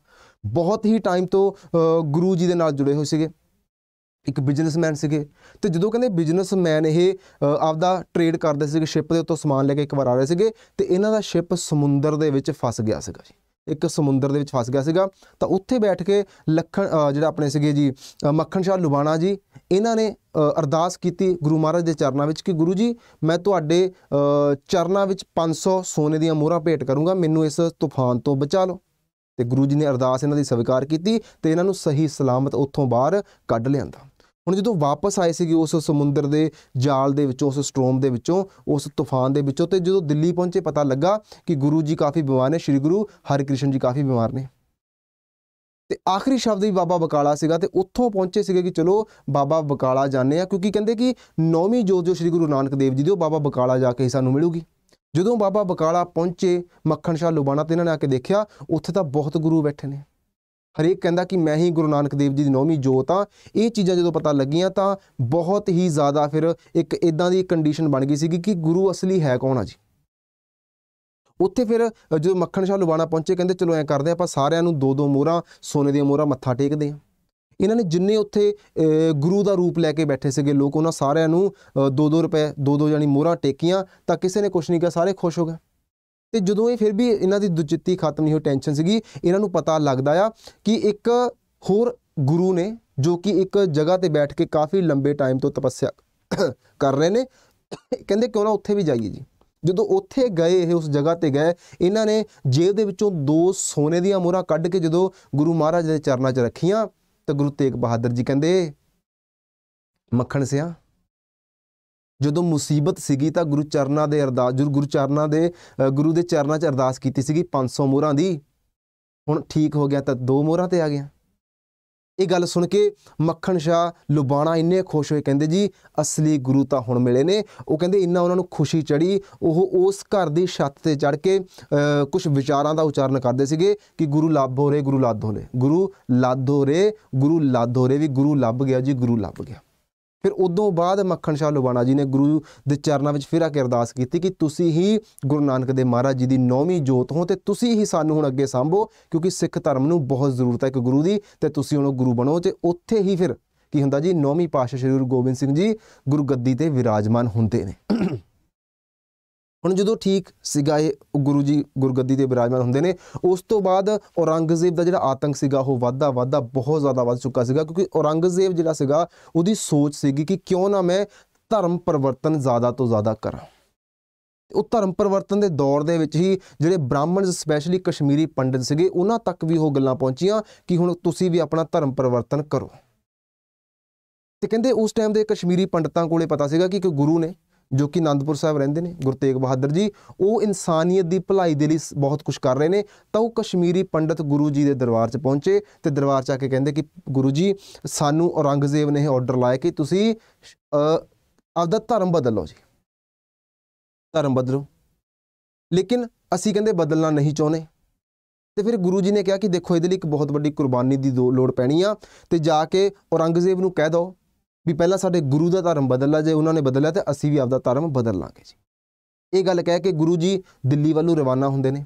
ਬਹੁਤ ਹੀ ਟਾਈਮ ਤੋਂ ਗੁਰੂ ਜੀ ਦੇ ਨਾਲ ਜੁੜੇ ਹੋਏ ਸੀਗੇ ਇੱਕ ਬਿਜ਼ਨਸਮੈਨ ਸੀਗੇ ਤੇ ਜਦੋਂ ਕਹਿੰਦੇ ਬਿਜ਼ਨਸਮੈਨ ਇਹ ਆਪਦਾ ਟ੍ਰੇਡ ਕਰਦੇ ਸੀਗੇ ਸ਼ਿਪ ਦੇ ਉੱਤੋਂ ਸਮਾਨ ਲੈ ਕੇ ਇੱਕ ਵਾਰ ਆ ਰਹੇ ਸੀਗੇ ਤੇ ਇਹਨਾਂ ਦਾ ਸ਼ਿਪ ਸਮੁੰਦਰ ਦੇ ਵਿੱਚ ਫਸ ਗਿਆ ਸੀਗਾ ਜੀ ਇੱਕ ਸਮੁੰਦਰ ਦੇ ਵਿੱਚ ਫਸ ਗਿਆ ਸੀਗਾ ਤਾਂ ਉੱਥੇ ਬੈਠ ਕੇ ਲਖਣ ਜਿਹੜਾ ਆਪਣੇ ਸੀਗੇ ਜੀ ਮੱਖਣ ਸ਼ਾਹ ਲੁਬਾਣਾ ਜੀ ਇਹਨਾਂ ਨੇ ਅਰਦਾਸ ਕੀਤੀ ਗੁਰੂ ਮਹਾਰਾਜ ਦੇ ਚਰਨਾਂ ਵਿੱਚ ਕਿ ਗੁਰੂ ਜੀ ਮੈਂ ਤੁਹਾਡੇ ਚਰਨਾਂ ਵਿੱਚ 500 ਸੋਨੇ ਦੀਆਂ ਮੋਹਰਾਂ ਭੇਟ ਕਰੂੰਗਾ ਮੈਨੂੰ ਇਸ ਤੂਫਾਨ ਤੋਂ ਬਚਾ ਲਓ ਤੇ ਗੁਰੂ ਜੀ ਨੇ ਅਰਦਾਸ ਇਹਨਾਂ ਦੀ ਸਵੀਕਾਰ ਕੀਤੀ ਤੇ ਇਹਨਾਂ ਨੂੰ ਸਹੀ ਸਲਾਮਤ ਉੱਥੋਂ ਬਾਹਰ ਕੱਢ ਲਿਆਂਦਾ ਹੁਣ ਜਦੋਂ ਵਾਪਸ ਆਏ ਸੀਗੇ ਉਸ ਸਮੁੰਦਰ ਦੇ ਜਾਲ ਦੇ ਵਿੱਚੋਂ ਉਸ ਸਟ੍ਰੋਮ ਦੇ ਵਿੱਚੋਂ ਉਸ ਤੂਫਾਨ ਦੇ ਵਿੱਚੋਂ ਤੇ ਜਦੋਂ ਦਿੱਲੀ ਪਹੁੰਚੇ ਪਤਾ ਲੱਗਾ ਕਿ ਗੁਰੂ ਜੀ ਕਾਫੀ ਬਿਮਾਰ ਨੇ ਸ੍ਰੀ ਗੁਰੂ ਹਰਿਕ੍ਰਿਸ਼ਨ ਜੀ ਕਾਫੀ ਬਿਮਾਰ ਨੇ ਤੇ ਆਖਰੀ ਸ਼ਬਦ ਹੀ ਬਾਬਾ ਬਕਾਲਾ ਸੀਗਾ ਤੇ ਉੱਥੋਂ ਪਹੁੰਚੇ ਸੀਗੇ ਕਿ ਚਲੋ ਬਾਬਾ ਬਕਾਲਾ ਜਾਣੇ ਆ ਕਿਉਂਕਿ ਕਹਿੰਦੇ ਕਿ ਨੌਵੀਂ ਜੋਤ ਜੋ ਸ੍ਰੀ ਗੁਰੂ ਨਾਨਕ ਦੇਵ ਜੀ ਦੀ ਉਹ ਬਾਬਾ ਬਕਾਲਾ ਜਾ ਕੇ ਸਾਨੂੰ ਮਿਲੂਗੀ ਜਦੋਂ ਬਾਬਾ ਬਕਾਲਾ ਪਹੁੰਚੇ ਮੱਖਣ ਸ਼ਾਹ ਲੁਬਾਣਾ ਤੇ ਇਹਨਾਂ ਨੇ ਆ ਕੇ ਦੇਖਿਆ ਉੱਥੇ ਤਾਂ ਬਹੁਤ ਗੁਰੂ ਬੈਠੇ ਨੇ ਹਰੇਕ ਕਹਿੰਦਾ ਕਿ ਮੈਂ ਹੀ ਗੁਰੂ ਨਾਨਕ ਦੇਵ ਜੀ ਦੀ ਨੌਵੀਂ ਜੋਤ ਆ ਇਹ ਚੀਜ਼ਾਂ ਜਦੋਂ ਪਤਾ ਲੱਗੀਆਂ ਤਾਂ ਬਹੁਤ ਹੀ ਜ਼ਿਆਦਾ ਫਿਰ ਇੱਕ ਇਦਾਂ ਦੀ ਕੰਡੀਸ਼ਨ ਬਣ ਗਈ ਸੀ ਕਿ ਗੁਰੂ ਅਸਲੀ ਹੈ ਕੌਣ ਆ ਜੀ ਉੱਥੇ ਫਿਰ ਜਦੋਂ ਮੱਖਣ ਸ਼ਾਹ ਲੁਬਾਣਾ ਪਹੁੰਚੇ ਕਹਿੰਦੇ ਚਲੋ ਐ ਕਰਦੇ ਆਪਾਂ ਸਾਰਿਆਂ ਨੂੰ ਦੋ ਦੋ ਮੋਹਰਾਂ ਸੋਨੇ ਦੀਆਂ ਮੋਹਰਾਂ ਮੱਥਾ ਟੇਕਦੇ ਆ ਇਹਨਾਂ ਨੇ ਜਿੰਨੇ ਉੱਥੇ ਗੁਰੂ ਦਾ ਰੂਪ ਲੈ ਕੇ ਬੈਠੇ ਸੀਗੇ ਲੋਕ ਉਹਨਾਂ ਸਾਰਿਆਂ ਨੂੰ 2-2 ਰੁਪਏ 2-2 ਜਾਨੀ ਮੋਹਰਾਂ ਟੇਕੀਆਂ ਤਾਂ ਕਿਸੇ ਨੇ ਕੁਝ ਨਹੀਂ ਕਿਹਾ ਸਾਰੇ ਖੁਸ਼ ਹੋ ਗਏ ਤੇ ਜਦੋਂ ਇਹ ਫਿਰ ਵੀ ਇਹਨਾਂ ਦੀ ਦੁਚਿੱਤੀ ਖਤਮ ਨਹੀਂ ਹੋ ਟੈਨਸ਼ਨ ਸੀਗੀ ਇਹਨਾਂ ਨੂੰ ਪਤਾ ਲੱਗਦਾ ਆ ਕਿ ਇੱਕ ਹੋਰ ਗੁਰੂ ਨੇ ਜੋ ਕਿ ਇੱਕ ਜਗ੍ਹਾ ਤੇ ਬੈਠ ਕੇ ਕਾਫੀ ਲੰਬੇ ਟਾਈਮ ਤੋਂ ਤਪੱਸਿਆ ਕਰ ਰਹੇ ਨੇ ਕਹਿੰਦੇ ਕਿਉਂ ਨਾ ਉੱਥੇ ਵੀ ਜਾਈਏ ਜੀ ਜਦੋਂ ਉੱਥੇ ਗਏ ਇਹ ਉਸ ਜਗ੍ਹਾ ਤੇ ਗਏ ਇਹਨਾਂ ਨੇ ਜੇਬ ਦੇ ਵਿੱਚੋਂ ਦੋ ਸੋਨੇ ਦੀਆਂ ਮੋਹਰਾਂ ਕੱਢ ਕੇ ਜਦੋਂ ਗੁਰੂ ਮਹਾਰਾਜ ਦੇ ਚਰਨਾਂ 'ਚ ਰੱਖੀਆਂ ਤਾਂ ਗੁਰੂ ਤੇਗ ਬਹਾਦਰ ਜੀ ਕਹਿੰਦੇ ਮੱਖਣ ਸਿਆ ਜਦੋਂ ਮੁਸੀਬਤ ਸੀਗੀ ਤਾਂ ਗੁਰੂ ਚਰਨਾਂ ਦੇ ਅਰਦਾਸ ਜੁਰ ਗੁਰੂ ਚਰਨਾਂ ਦੇ ਗੁਰੂ ਦੇ ਚਰਨਾਂ 'ਚ ਅਰਦਾਸ ਕੀਤੀ ਸੀਗੀ 500 ਮੋਹਰਾਂ ਦੀ ਹੁਣ ਠੀਕ ਹੋ ਗਿਆ ਤਾਂ ਦੋ ਮੋਹਰਾਂ ਤੇ ਆ ਗਿਆ ਇਹ ਗੱਲ ਸੁਣ ਕੇ ਮੱਖਣ ਸ਼ਾ ਲੁਬਾਣਾ ਇੰਨੇ ਖੁਸ਼ ਹੋਏ ਕਹਿੰਦੇ ਜੀ ਅਸਲੀ ਗੁਰੂ ਤਾਂ ਹੁਣ ਮਿਲੇ ਨੇ ਉਹ ਕਹਿੰਦੇ ਇੰਨਾ ਉਹਨਾਂ ਨੂੰ ਖੁਸ਼ੀ ਚੜੀ ਉਹ ਉਸ ਘਰ ਦੀ ਛੱਤ ਤੇ ਚੜ ਕੇ ਕੁਝ ਵਿਚਾਰਾਂ ਦਾ ਉਚਾਰਨ ਕਰਦੇ ਸੀਗੇ ਕਿ ਗੁਰੂ ਲੱਭੋ ਰੇ ਗੁਰੂ ਲਾਧੋ ਰੇ ਗੁਰੂ ਲਾਧੋ ਰੇ ਗੁਰੂ ਲਾਧੋ ਰੇ ਵੀ ਗੁਰੂ ਲੱਭ ਗਿਆ ਜੀ ਗੁਰੂ ਲੱਭ ਗਿਆ ਫਿਰ ਉਦੋਂ ਬਾਅਦ ਮੱਖਣ ਸ਼ਾਹ ਲੁਬਾਣਾ ਜੀ ਨੇ ਗੁਰੂ ਦੇ ਚਰਨਾਂ ਵਿੱਚ ਫਿਰ ਆ ਕੇ ਅਰਦਾਸ ਕੀਤੀ ਕਿ ਤੁਸੀਂ ਹੀ ਗੁਰੂ ਨਾਨਕ ਦੇ ਮਹਾਰਾਜ ਜੀ ਦੀ ਨੌਵੀਂ ਜੋਤ ਹੋ ਤੇ ਤੁਸੀਂ ਹੀ ਸਾਨੂੰ ਹੁਣ ਅੱਗੇ ਸੰਭੋ ਕਿਉਂਕਿ ਸਿੱਖ ਧਰਮ ਨੂੰ ਬਹੁਤ ਜ਼ਰੂਰਤ ਹੈ ਇੱਕ ਗੁਰੂ ਦੀ ਤੇ ਤੁਸੀਂ ਹੁਣ ਗੁਰੂ ਬਣੋ ਤੇ ਉੱਥੇ ਹੀ ਫਿਰ ਕੀ ਹੁੰਦਾ ਜੀ ਨੌਵੀਂ ਪਾਸ਼ਾ ਸ਼੍ਰੀ ਗੁਰੂ ਗੋਬਿੰਦ ਸਿੰਘ ਜੀ ਗੁਰਗੱਦੀ ਤੇ ਵਿਰਾਜਮਾਨ ਹੁੰਦੇ ਨੇ ਹੁਣ ਜਦੋਂ ਠੀਕ ਸੀਗਾ ਇਹ ਗੁਰੂ ਜੀ ਗੁਰਗੱਦੀ ਦੇ ਬਿਰਾਜਮਾਨ ਹੁੰਦੇ ਨੇ ਉਸ ਤੋਂ ਬਾਅਦ ਔਰੰਗਜ਼ੇਬ ਦਾ ਜਿਹੜਾ ਆਤੰਕ ਸੀਗਾ ਉਹ ਵਾਧਾ ਵਾਧਾ ਬਹੁਤ ਜ਼ਿਆਦਾ ਵੱਧ ਚੁੱਕਾ ਸੀਗਾ ਕਿਉਂਕਿ ਔਰੰਗਜ਼ੇਬ ਜਿਹੜਾ ਸੀਗਾ ਉਹਦੀ ਸੋਚ ਸੀਗੀ ਕਿ ਕਿਉਂ ਨਾ ਮੈਂ ਧਰਮ ਪਰਿਵਰਤਨ ਜ਼ਿਆਦਾ ਤੋਂ ਜ਼ਿਆਦਾ ਕਰਾਂ ਉਹ ਧਰਮ ਪਰਿਵਰਤਨ ਦੇ ਦੌਰ ਦੇ ਵਿੱਚ ਹੀ ਜਿਹੜੇ ਬ੍ਰਾਹਮਣਸ ਸਪੈਸ਼ਲੀ ਕਸ਼ਮੀਰੀ ਪੰਡਿਤ ਸੀਗੇ ਉਹਨਾਂ ਤੱਕ ਵੀ ਉਹ ਗੱਲਾਂ ਪਹੁੰਚੀਆਂ ਕਿ ਹੁਣ ਤੁਸੀਂ ਵੀ ਆਪਣਾ ਧਰਮ ਪਰਿਵਰਤਨ ਕਰੋ ਤੇ ਕਹਿੰਦੇ ਉਸ ਟਾਈਮ ਦੇ ਕਸ਼ਮੀਰੀ ਪੰਡਤਾਂ ਕੋਲੇ ਪਤਾ ਸੀਗਾ ਕਿ ਇੱਕ ਗੁਰੂ ਨੇ ਜੋ ਕਿ ਆਨੰਦਪੁਰ ਸਾਹਿਬ ਰਹਿੰਦੇ ਨੇ ਗੁਰਤੇਗ ਬਹਾਦਰ ਜੀ ਉਹ ਇਨਸਾਨੀਅਤ ਦੀ ਭਲਾਈ ਦੇ ਲਈ ਬਹੁਤ ਕੁਝ ਕਰ ਰਹੇ ਨੇ ਤਾਂ ਉਹ ਕਸ਼ਮੀਰੀ ਪੰਡਤ ਗੁਰੂ ਜੀ ਦੇ ਦਰਬਾਰ 'ਚ ਪਹੁੰਚੇ ਤੇ ਦਰਬਾਰ 'ਚ ਆ ਕੇ ਕਹਿੰਦੇ ਕਿ ਗੁਰੂ ਜੀ ਸਾਨੂੰ ਔਰੰਗਜ਼ੇਬ ਨੇ ਇਹ ਆਰਡਰ ਲਾਇਆ ਕਿ ਤੁਸੀਂ ਆਪਦਾ ਧਰਮ ਬਦਲ ਲਓ ਜੀ ਧਰਮ ਬਦਲੋ ਲੇਕਿਨ ਅਸੀਂ ਕਹਿੰਦੇ ਬਦਲਣਾ ਨਹੀਂ ਚਾਹੁੰਦੇ ਤੇ ਫਿਰ ਗੁਰੂ ਜੀ ਨੇ ਕਿਹਾ ਕਿ ਦੇਖੋ ਇਹਦੇ ਲਈ ਇੱਕ ਬਹੁਤ ਵੱਡੀ ਕੁਰਬਾਨੀ ਦੀ ਲੋੜ ਪੈਣੀ ਆ ਤੇ ਜਾ ਕੇ ਔਰੰਗਜ਼ੇਬ ਨੂੰ ਕਹਿ ਦਿਓ ਵੀ ਪਹਿਲਾਂ ਸਾਡੇ ਗੁਰੂ ਦਾ ਧਰਮ ਬਦਲਣਾ ਜੇ ਉਹਨਾਂ ਨੇ ਬਦਲਿਆ ਤੇ ਅਸੀਂ ਵੀ ਆਪਦਾ ਧਰਮ ਬਦਲ ਲਾਂਗੇ ਜੀ ਇਹ ਗੱਲ ਕਹਿ ਕੇ ਗੁਰੂ ਜੀ ਦਿੱਲੀ ਵੱਲੋਂ ਰਵਾਨਾ ਹੁੰਦੇ ਨੇ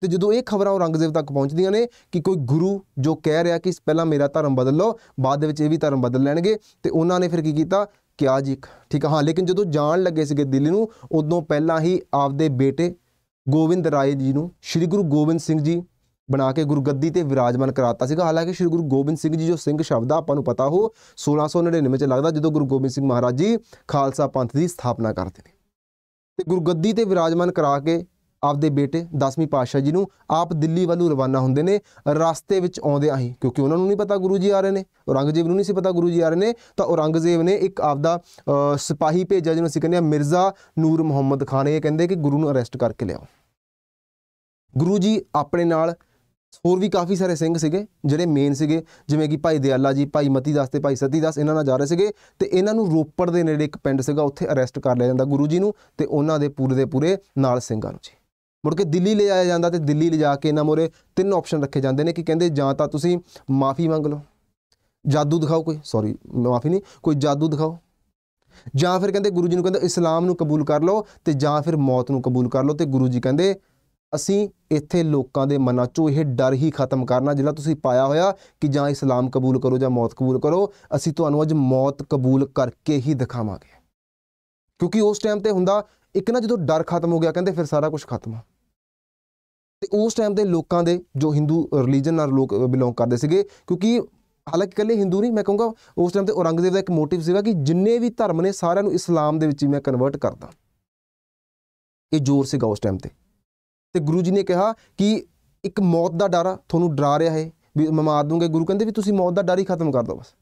ਤੇ ਜਦੋਂ ਇਹ ਖਬਰਾਂ ਔਰੰਗਜ਼ੇਬ ਤੱਕ ਪਹੁੰਚਦੀਆਂ ਨੇ ਕਿ ਕੋਈ ਗੁਰੂ ਜੋ ਕਹਿ ਰਿਹਾ ਕਿ ਪਹਿਲਾਂ ਮੇਰਾ ਧਰਮ ਬਦਲ ਲਓ ਬਾਅਦ ਦੇ ਵਿੱਚ ਇਹ ਵੀ ਧਰਮ ਬਦਲ ਲੈਣਗੇ ਤੇ ਉਹਨਾਂ ਨੇ ਫਿਰ ਕੀ ਕੀਤਾ ਕਿਆ ਜੀ ਠੀਕ ਆ ਹਾਂ ਲੇਕਿਨ ਜਦੋਂ ਜਾਣ ਲੱਗੇ ਸੀਗੇ ਦਿੱਲੀ ਨੂੰ ਉਦੋਂ ਪਹਿਲਾਂ ਹੀ ਆਪਦੇ ਬੇਟੇ ਗੋਵਿੰਦ ਰਾਏ ਜੀ ਨੂੰ ਸ੍ਰੀ ਗੁਰੂ ਗੋਬਿੰਦ ਸਿੰਘ ਜੀ ਬਣਾ ਕੇ ਗੁਰਗੱਦੀ ਤੇ ਵਿਰਾਜਮਾਨ ਕਰਾਤਾ ਸੀਗਾ ਹਾਲਾਂਕਿ ਸ਼੍ਰੀ ਗੁਰੂ ਗੋਬਿੰਦ ਸਿੰਘ ਜੀ ਜੋ ਸਿੰਘ ਸ਼ਬਦ ਆ ਆਪਾਂ ਨੂੰ ਪਤਾ ਹੋ 1699 ਚ ਲੱਗਦਾ ਜਦੋਂ ਗੁਰੂ ਗੋਬਿੰਦ ਸਿੰਘ ਮਹਾਰਾਜ ਜੀ ਖਾਲਸਾ ਪੰਥ ਦੀ ਸਥਾਪਨਾ ਕਰਦੇ ਨੇ ਤੇ ਗੁਰਗੱਦੀ ਤੇ ਵਿਰਾਜਮਾਨ ਕਰਾ ਕੇ ਆਪਦੇ ਬੇਟੇ ਦਸਵੀਂ ਪਾਤਸ਼ਾਹ ਜੀ ਨੂੰ ਆਪ ਦਿੱਲੀ ਵੱਲੋਂ ਰਵਾਨਾ ਹੁੰਦੇ ਨੇ ਰਸਤੇ ਵਿੱਚ ਆਉਂਦੇ ਆਹੀ ਕਿਉਂਕਿ ਉਹਨਾਂ ਨੂੰ ਨਹੀਂ ਪਤਾ ਗੁਰੂ ਜੀ ਆ ਰਹੇ ਨੇ ਔਰੰਗਜ਼ੇਬ ਨੂੰ ਨਹੀਂ ਸੀ ਪਤਾ ਗੁਰੂ ਜੀ ਆ ਰਹੇ ਨੇ ਤਾਂ ਔਰੰਗਜ਼ੇਬ ਨੇ ਇੱਕ ਆਪਦਾ ਸਿਪਾਹੀ ਭੇਜਿਆ ਜਿਹਨੂੰ ਅਸੀਂ ਕਹਿੰਦੇ ਆ ਮਿਰਜ਼ਾ ਨੂਰ ਮੁਹੰਮਦ ਖਾਨ ਇਹ ਕਹਿੰਦੇ ਕਿ ਗੁਰੂ ਨੂੰ ਅਰੈਸਟ ਕਰਕੇ ਲਿਆਓ ਗੁਰੂ ਜੀ ਆਪਣੇ ਨਾਲ ਹੋਰ ਵੀ ਕਾਫੀ ਸਾਰੇ ਸਿੰਘ ਸੀਗੇ ਜਿਹੜੇ ਮੇਨ ਸੀਗੇ ਜਿਵੇਂ ਕਿ ਭਾਈ ਦਿਆਲਾ ਜੀ ਭਾਈ ਮਤੀ ਦਾਸ ਤੇ ਭਾਈ ਸਤੀ ਦਾਸ ਇਹਨਾਂ ਨਾਲ ਜਾ ਰਹੇ ਸੀਗੇ ਤੇ ਇਹਨਾਂ ਨੂੰ ਰੋਪੜ ਦੇ ਨੇੜੇ ਇੱਕ ਪਿੰਡ ਸੀਗਾ ਉੱਥੇ ਅਰੈਸਟ ਕਰ ਲਿਆ ਜਾਂਦਾ ਗੁਰੂ ਜੀ ਨੂੰ ਤੇ ਉਹਨਾਂ ਦੇ ਪੂਰੇ ਦੇ ਪੂਰੇ ਨਾਲ ਸਿੰਘਾਂ ਨੂੰ ਜੀ ਮੁੜ ਕੇ ਦਿੱਲੀ ਲੈ ਆਇਆ ਜਾਂਦਾ ਤੇ ਦਿੱਲੀ ਲਿਜਾ ਕੇ ਇਹਨਾਂ ਮੋਰੇ ਤਿੰਨ ਆਪਸ਼ਨ ਰੱਖੇ ਜਾਂਦੇ ਨੇ ਕਿ ਕਹਿੰਦੇ ਜਾਂ ਤਾਂ ਤੁਸੀਂ ਮਾਫੀ ਮੰਗ ਲਓ ਜਾਦੂ ਦਿਖਾਓ ਕੋਈ ਸੌਰੀ ਮਾਫੀ ਨਹੀਂ ਕੋਈ ਜਾਦੂ ਦਿਖਾਓ ਜਾਂ ਫਿਰ ਕਹਿੰਦੇ ਗੁਰੂ ਜੀ ਨੂੰ ਕਹਿੰਦੇ ਇਸਲਾਮ ਨੂੰ ਕਬੂਲ ਕਰ ਲਓ ਤੇ ਜਾਂ ਫਿਰ ਮੌਤ ਨੂੰ ਕਬੂਲ ਕਰ ਲਓ ਤੇ ਗੁਰੂ ਜੀ ਕਹਿੰਦੇ ਅਸੀਂ ਇੱਥੇ ਲੋਕਾਂ ਦੇ ਮਨਾਂ 'ਚੋਂ ਇਹ ਡਰ ਹੀ ਖਤਮ ਕਰਨਾ ਜਿਹੜਾ ਤੁਸੀਂ ਪਾਇਆ ਹੋਇਆ ਕਿ ਜਾਂ ਇਸਲਾਮ ਕਬੂਲ ਕਰੋ ਜਾਂ ਮੌਤ ਕਬੂਲ ਕਰੋ ਅਸੀਂ ਤੁਹਾਨੂੰ ਅੱਜ ਮੌਤ ਕਬੂਲ ਕਰਕੇ ਹੀ ਦਿਖਾਵਾਂਗੇ ਕਿਉਂਕਿ ਉਸ ਟਾਈਮ ਤੇ ਹੁੰਦਾ ਇੱਕ ਨਾ ਜਦੋਂ ਡਰ ਖਤਮ ਹੋ ਗਿਆ ਕਹਿੰਦੇ ਫਿਰ ਸਾਰਾ ਕੁਝ ਖਤਮ ਆ ਤੇ ਉਸ ਟਾਈਮ ਦੇ ਲੋਕਾਂ ਦੇ ਜੋ ਹਿੰਦੂ ਰਿਲੀਜੀਅਨ ਨਾਲ ਲੋਕ ਬਿਲੋਂਗ ਕਰਦੇ ਸੀਗੇ ਕਿਉਂਕਿ ਹਾਲਾਂਕਿ ਇਕੱਲੇ ਹਿੰਦੂ ਨਹੀਂ ਮੈਂ ਕਹੂੰਗਾ ਉਸ ਟਾਈਮ ਤੇ ਔਰੰਗਜ਼ੇਬ ਦਾ ਇੱਕ ਮੋਟਿਵ ਸੀਗਾ ਕਿ ਜਿੰਨੇ ਵੀ ਧਰਮ ਨੇ ਸਾਰਿਆਂ ਨੂੰ ਇਸਲਾਮ ਦੇ ਵਿੱਚ ਹੀ ਮੈਂ ਕਨਵਰਟ ਕਰਦਾ ਇਹ ਜ਼ੋਰ ਸੀਗਾ ਉਸ ਟਾਈਮ ਤੇ ਤੇ ਗੁਰੂ ਜੀ ਨੇ ਕਿਹਾ ਕਿ ਇੱਕ ਮੌਤ ਦਾ ਡਰ ਤੁਹਾਨੂੰ ਡਰਾ ਰਿਹਾ ਹੈ ਵੀ ਮੈਂ ਮਾਰ ਦੂੰਗਾ ਗੁਰੂ ਕਹਿੰਦੇ ਵੀ ਤੁਸੀਂ ਮੌਤ ਦਾ ਡਰ ਹੀ ਖਤਮ ਕਰ ਦਿਓ ਬਸ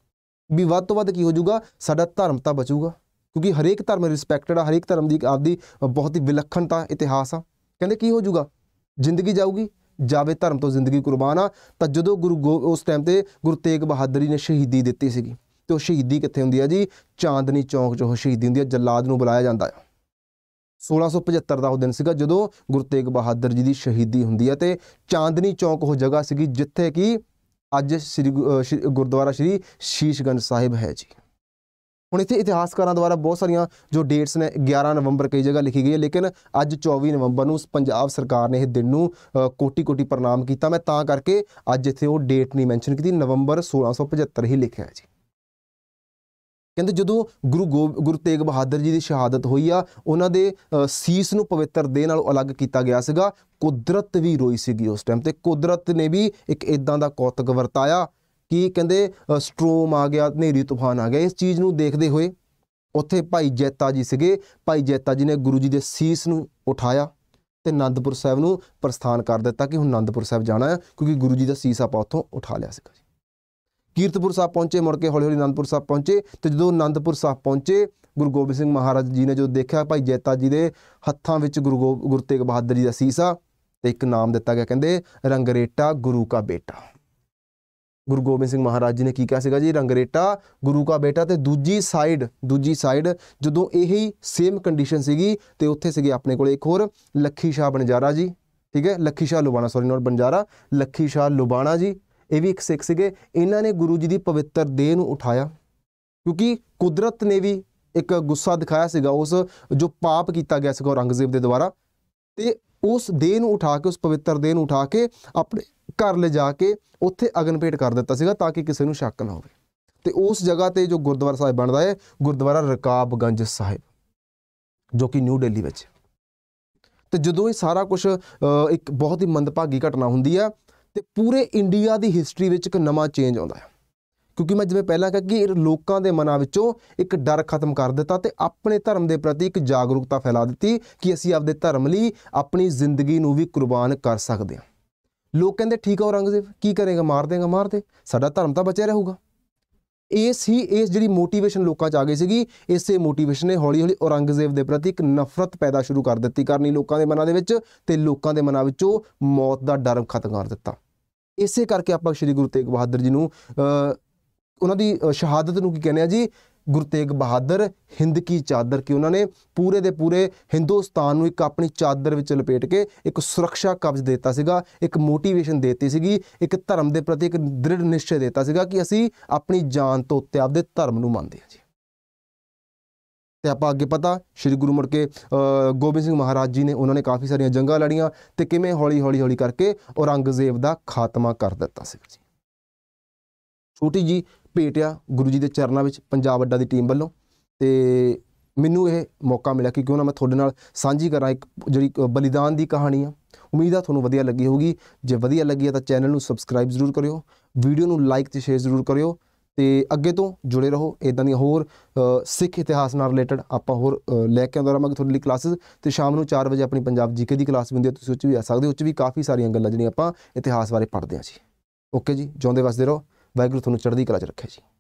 ਵੀ ਵੱਧ ਤੋਂ ਵੱਧ ਕੀ ਹੋ ਜਾਊਗਾ ਸਾਡਾ ਧਰਮ ਤਾਂ ਬਚੂਗਾ ਕਿਉਂਕਿ ਹਰੇਕ ਧਰਮ ਰਿਸਪੈਕਟਡ ਆ ਹਰੇਕ ਧਰਮ ਦੀ ਆਪਦੀ ਬਹੁਤ ਹੀ ਵਿਲੱਖਣਤਾ ਇਤਿਹਾਸ ਆ ਕਹਿੰਦੇ ਕੀ ਹੋ ਜਾਊਗਾ ਜ਼ਿੰਦਗੀ ਜਾਊਗੀ ਜਾਵੇ ਧਰਮ ਤੋਂ ਜ਼ਿੰਦਗੀ ਕੁਰਬਾਨ ਆ ਤਾਂ ਜਦੋਂ ਗੁਰੂ ਉਸ ਟਾਈਮ ਤੇ ਗੁਰੂ ਤੇਗ ਬਹਾਦਰ ਜੀ ਨੇ ਸ਼ਹੀਦੀ ਦਿੱਤੀ ਸੀਗੀ ਤੇ ਉਹ ਸ਼ਹੀਦੀ ਕਿੱਥੇ ਹੁੰਦੀ ਆ ਜੀ ਚਾਂਦਨੀ ਚੌਂਕ 'ਚ ਉਹ ਸ਼ਹੀਦੀ ਹੁੰਦੀ ਆ ਜੱਲਾਦ ਨੂੰ ਬੁਲਾਇਆ ਜਾਂਦਾ ਆ 1675 ਦਾ ਉਹ ਦਿਨ ਸੀਗਾ ਜਦੋਂ ਗੁਰੂ ਤੇਗ ਬਹਾਦਰ ਜੀ ਦੀ ਸ਼ਹੀਦੀ ਹੁੰਦੀ ਹੈ ਤੇ ਚਾਂਦਨੀ ਚੌਕ ਉਹ ਜਗ੍ਹਾ ਸੀਗੀ ਜਿੱਥੇ ਕਿ ਅੱਜ ਸ੍ਰੀ ਗੁਰਦੁਆਰਾ ਸ੍ਰੀ ਸ਼ੀਸ਼ਗੰਜ ਸਾਹਿਬ ਹੈ ਜੀ ਹੁਣ ਇੱਥੇ ਇਤਿਹਾਸਕਾਰਾਂ ਦੁਆਰਾ ਬਹੁਤ ਸਾਰੀਆਂ ਜੋ ਡੇਟਸ ਨੇ 11 ਨਵੰਬਰ ਕਈ ਜਗ੍ਹਾ ਲਿਖੀ ਗਈ ਹੈ ਲੇਕਿਨ ਅੱਜ 24 ਨਵੰਬਰ ਨੂੰ ਪੰਜਾਬ ਸਰਕਾਰ ਨੇ ਇਹ ਦਿਨ ਨੂੰ ਕੋਟੀ-ਕੋਟੀ ਪ੍ਰਣਾਮ ਕੀਤਾ ਮੈਂ ਤਾਂ ਕਰਕੇ ਅੱਜ ਇੱਥੇ ਉਹ ਡੇਟ ਨਹੀਂ ਮੈਂਸ਼ਨ ਕੀਤੀ ਨਵੰਬਰ 1675 ਹੀ ਲਿਖਿਆ ਹੈ ਜੀ ਕਹਿੰਦੇ ਜਦੋਂ ਗੁਰੂ ਗੁਰੂ ਤੇਗ ਬਹਾਦਰ ਜੀ ਦੀ ਸ਼ਹਾਦਤ ਹੋਈ ਆ ਉਹਨਾਂ ਦੇ ਸੀਸ ਨੂੰ ਪਵਿੱਤਰ ਦੇ ਨਾਲ ਅਲੱਗ ਕੀਤਾ ਗਿਆ ਸੀਗਾ ਕੁਦਰਤ ਵੀ ਰੋਈ ਸੀਗੀ ਉਸ ਟਾਈਮ ਤੇ ਕੁਦਰਤ ਨੇ ਵੀ ਇੱਕ ਇਦਾਂ ਦਾ ਕੌਤਕ ਵਰਤਾਇਆ ਕਿ ਕਹਿੰਦੇ ਸਟ੍ਰੋਮ ਆ ਗਿਆ ਹਨੇਰੀ ਤੂਫਾਨ ਆ ਗਿਆ ਇਸ ਚੀਜ਼ ਨੂੰ ਦੇਖਦੇ ਹੋਏ ਉੱਥੇ ਭਾਈ ਜੈਤਾ ਜੀ ਸੀਗੇ ਭਾਈ ਜੈਤਾ ਜੀ ਨੇ ਗੁਰੂ ਜੀ ਦੇ ਸੀਸ ਨੂੰ ਉਠਾਇਆ ਤੇ ਅਨੰਦਪੁਰ ਸਾਹਿਬ ਨੂੰ ਪ੍ਰਸਥਾਨ ਕਰ ਦਿੱਤਾ ਕਿ ਹੁਣ ਅਨੰਦਪੁਰ ਸਾਹਿਬ ਜਾਣਾ ਹੈ ਕਿਉਂਕਿ ਗੁਰੂ ਜੀ ਦਾ ਸੀਸ ਆਪਾਂ ਉੱਥੋਂ ਉਠਾ ਲਿਆ ਸੀਗਾ ਕੀਰਤਪੁਰ ਸਾਹਿਬ ਪਹੁੰਚੇ ਮੁੜ ਕੇ ਹੌਲੀ ਹੌਲੀ ਅਨੰਦਪੁਰ ਸਾਹਿਬ ਪਹੁੰਚੇ ਤੇ ਜਦੋਂ ਅਨੰਦਪੁਰ ਸਾਹਿਬ ਪਹੁੰਚੇ ਗੁਰੂ ਗੋਬਿੰਦ ਸਿੰਘ ਮਹਾਰਾਜ ਜੀ ਨੇ ਜੋ ਦੇਖਿਆ ਭਾਈ ਜੈਤਾ ਜੀ ਦੇ ਹੱਥਾਂ ਵਿੱਚ ਗੁਰੂ ਗੁਰੂ ਤੇਗ ਬਹਾਦਰ ਜੀ ਦਾ ਸੀਸਾ ਤੇ ਇੱਕ ਨਾਮ ਦਿੱਤਾ ਗਿਆ ਕਹਿੰਦੇ ਰੰਗਰੇਟਾ ਗੁਰੂ ਦਾ ਬੇਟਾ ਗੁਰੂ ਗੋਬਿੰਦ ਸਿੰਘ ਮਹਾਰਾਜ ਜੀ ਨੇ ਕੀ ਕਿਹਾ ਸੀਗਾ ਜੀ ਰੰਗਰੇਟਾ ਗੁਰੂ ਦਾ ਬੇਟਾ ਤੇ ਦੂਜੀ ਸਾਈਡ ਦੂਜੀ ਸਾਈਡ ਜਦੋਂ ਇਹੀ ਸੇਮ ਕੰਡੀਸ਼ਨ ਸੀਗੀ ਤੇ ਉੱਥੇ ਸੀਗੇ ਆਪਣੇ ਕੋਲੇ ਇੱਕ ਹੋਰ ਲੱਖੀ ਸ਼ਾਹ ਬਨਜਾਰਾ ਜੀ ਠੀਕ ਹੈ ਲੱਖੀ ਸ਼ਾਹ ਲੁਬਾਣਾ ਸੌਰੀ ਨੋਟ ਬਨਜਾਰਾ ਲੱਖੀ ਸ਼ਾਹ ਲੁਬਾਣਾ ਜੀ ਇਹ ਵੀ ਇੱਕ ਸਿੱਖ ਸੀਗੇ ਇਹਨਾਂ ਨੇ ਗੁਰੂ ਜੀ ਦੀ ਪਵਿੱਤਰ ਦੇਹ ਨੂੰ ਉਠਾਇਆ ਕਿਉਂਕਿ ਕੁਦਰਤ ਨੇ ਵੀ ਇੱਕ ਗੁੱਸਾ ਦਿਖਾਇਆ ਸੀਗਾ ਉਸ ਜੋ ਪਾਪ ਕੀਤਾ ਗਿਆ ਸੀਗਾ ਔਰੰਗਜ਼ੇਬ ਦੇ ਦੁਆਰਾ ਤੇ ਉਸ ਦੇਹ ਨੂੰ ਉਠਾ ਕੇ ਉਸ ਪਵਿੱਤਰ ਦੇਹ ਨੂੰ ਉਠਾ ਕੇ ਆਪਣੇ ਘਰ ਲੈ ਜਾ ਕੇ ਉੱਥੇ ਅਗਨ ਭੇਟ ਕਰ ਦਿੱਤਾ ਸੀਗਾ ਤਾਂ ਕਿ ਕਿਸੇ ਨੂੰ ਸ਼ੱਕ ਨਾ ਹੋਵੇ ਤੇ ਉਸ ਜਗ੍ਹਾ ਤੇ ਜੋ ਗੁਰਦੁਆਰਾ ਸਾਹਿਬ ਬਣਦਾ ਹੈ ਗੁਰਦੁਆਰਾ ਰਕਾਬਗੰਜ ਸਾਹਿਬ ਜੋ ਕਿ ਨਿਊ ਦਿੱਲੀ ਵਿੱਚ ਤੇ ਜਦੋਂ ਇਹ ਸਾਰਾ ਕੁਝ ਇੱਕ ਬਹੁਤ ਹੀ ਮੰਦਭਾਗੀ ਘਟਨਾ ਹੁੰਦੀ ਆ ਤੇ ਪੂਰੇ ਇੰਡੀਆ ਦੀ ਹਿਸਟਰੀ ਵਿੱਚ ਇੱਕ ਨਵਾਂ ਚੇਂਜ ਆਉਂਦਾ ਹੈ ਕਿਉਂਕਿ ਮੈਂ ਜਿਵੇਂ ਪਹਿਲਾਂ ਕਿਹਾ ਕਿ ਲੋਕਾਂ ਦੇ ਮਨਾਂ ਵਿੱਚੋਂ ਇੱਕ ਡਰ ਖਤਮ ਕਰ ਦਿੱਤਾ ਤੇ ਆਪਣੇ ਧਰਮ ਦੇ ਪ੍ਰਤੀ ਇੱਕ ਜਾਗਰੂਕਤਾ ਫੈਲਾ ਦਿੱਤੀ ਕਿ ਅਸੀਂ ਆਪਦੇ ਧਰਮ ਲਈ ਆਪਣੀ ਜ਼ਿੰਦਗੀ ਨੂੰ ਵੀ ਕੁਰਬਾਨ ਕਰ ਸਕਦੇ ਹਾਂ ਲੋਕ ਕਹਿੰਦੇ ਠੀਕ ਆ ਔਰੰਗਜ਼ੇਬ ਕੀ ਕਰੇਗਾ ਮਾਰ ਦੇਗਾ ਮਾਰ ਦੇ ਸਾਡਾ ਧਰਮ ਤਾਂ ਬਚਿਆ ਰਹੂਗਾ ਇਸ ਹੀ ਇਸ ਜਿਹੜੀ ਮੋਟੀਵੇਸ਼ਨ ਲੋਕਾਂ 'ਚ ਆ ਗਈ ਸੀਗੀ ਇਸੇ ਮੋਟੀਵੇਸ਼ਨ ਨੇ ਹੌਲੀ-ਹੌਲੀ ਔਰੰਗਜ਼ੇਬ ਦੇ ਪ੍ਰਤੀ ਇੱਕ ਨਫ਼ਰਤ ਪੈਦਾ ਸ਼ੁਰੂ ਕਰ ਦਿੱਤੀ ਕਰਨੀ ਲੋਕਾਂ ਦੇ ਮਨਾਂ ਦੇ ਵਿੱਚ ਤੇ ਲੋਕਾਂ ਦੇ ਮਨਾਂ ਵਿੱਚੋਂ ਮੌਤ ਦਾ ਡਰ ਖਤਮ ਕਰ ਦਿੱਤਾ ਇਸੇ ਕਰਕੇ ਆਪਾਂ ਸ੍ਰੀ ਗੁਰੂ ਤੇਗ ਬਹਾਦਰ ਜੀ ਨੂੰ ਉਹਨਾਂ ਦੀ ਸ਼ਹਾਦਤ ਨੂੰ ਕੀ ਕਹਿੰਦੇ ਆ ਜੀ ਗੁਰੂ ਤੇਗ ਬਹਾਦਰ ਹਿੰਦ ਕੀ ਚਾਦਰ ਕਿ ਉਹਨਾਂ ਨੇ ਪੂਰੇ ਦੇ ਪੂਰੇ ਹਿੰਦੁਸਤਾਨ ਨੂੰ ਇੱਕ ਆਪਣੀ ਚਾਦਰ ਵਿੱਚ ਲਪੇਟ ਕੇ ਇੱਕ ਸੁਰੱਖਿਆ ਕਵਚ ਦਿੱਤਾ ਸੀਗਾ ਇੱਕ ਮੋਟੀਵੇਸ਼ਨ ਦਿੱਤੀ ਸੀਗੀ ਇੱਕ ਧਰਮ ਦੇ ਪ੍ਰਤੀ ਇੱਕ ਦ੍ਰਿੜ ਨਿਸ਼ਚੈ ਦਿੱਤਾ ਸੀਗਾ ਕਿ ਅਸੀਂ ਆਪਣੀ ਜਾਨ ਤੋਂ ਉੱਤੇ ਆਪਦੇ ਧਰਮ ਨੂੰ ਮੰਨਦੇ ਹਾਂ ਜੀ ਤੇ ਆਪਾਂ ਅੱਗੇ ਪਤਾ ਸ੍ਰੀ ਗੁਰੂ ਮੁੜ ਕੇ ਗੋਬਿੰਦ ਸਿੰਘ ਮਹਾਰਾਜ ਜੀ ਨੇ ਉਹਨਾਂ ਨੇ ਕਾਫੀ ਸਾਰੀਆਂ ਜੰਗਾਂ ਲੜੀਆਂ ਤੇ ਕਿਵੇਂ ਹੌਲੀ ਹੌਲੀ ਹੌਲੀ ਕਰਕੇ ਔਰੰਗਜ਼ੇਬ ਦਾ ਖਾਤਮਾ ਕਰ ਦਿੱਤਾ ਸੀ ਜੀ ਛੋਟੀ ਜੀ ਭੇਟਿਆ ਗੁਰੂ ਜੀ ਦੇ ਚਰਨਾਂ ਵਿੱਚ ਪੰਜਾਬ ਅੱਡਾ ਦੀ ਟੀਮ ਵੱਲੋਂ ਤੇ ਮੈਨੂੰ ਇਹ ਮੌਕਾ ਮਿਲਿਆ ਕਿ ਕਿਉਂ ਨਾ ਮੈਂ ਤੁਹਾਡੇ ਨਾਲ ਸਾਂਝੀ ਕਰਾਂ ਇੱਕ ਜਿਹੜੀ ਬਲੀਦਾਨ ਦੀ ਕਹਾਣੀ ਆ ਉਮੀਦ ਆ ਤੁਹਾਨੂੰ ਵਧੀਆ ਲੱਗੀ ਹੋਊਗੀ ਜੇ ਵਧੀਆ ਲੱਗੀ ਆ ਤਾਂ ਚੈਨਲ ਨੂੰ ਸਬਸਕ੍ਰਾਈਬ ਜ਼ਰੂਰ ਕਰਿਓ ਵੀਡੀਓ ਨੂੰ ਲਾਈਕ ਤੇ ਸ਼ੇਅਰ ਜ਼ਰੂਰ ਕਰਿਓ ਤੇ ਅੱਗੇ ਤੋਂ ਜੁੜੇ ਰਹੋ ਇਦਾਂ ਦੀਆਂ ਹੋਰ ਸਿੱਖ ਇਤਿਹਾਸ ਨਾਲ ਰਿਲੇਟਡ ਆਪਾਂ ਹੋਰ ਲੈ ਕੇ ਆਉਂਦਾ ਰਹਾਂਗੇ ਤੁਹਾਡੇ ਲਈ ਕਲਾਸਿਸ ਤੇ ਸ਼ਾਮ ਨੂੰ 4 ਵਜੇ ਆਪਣੀ ਪੰਜਾਬ ਜੀਕੇ ਦੀ ਕਲਾਸ ਵੀ ਹੁੰਦੀ ਹੈ ਤੁਸੀਂ ਉੱਚ ਵੀ ਆ ਸਕਦੇ ਹੋ ਉੱਚ ਵੀ ਕਾਫੀ ਸਾਰੀਆਂ ਗੱਲਾਂ ਜਿਹੜੀਆਂ ਆਪਾਂ ਇਤਿਹਾਸ ਬਾਰੇ ਪੜ੍ਹਦੇ ਆਂ ਜੀ ਓਕੇ ਜੀ ਜਿਉਂਦੇ ਵਸਦੇ ਰਹੋ ਵਾਹਿਗੁਰੂ ਤੁਹਾਨੂੰ ਚੜ੍ਹਦੀ ਕਲਾ 'ਚ ਰੱਖੇ ਜੀ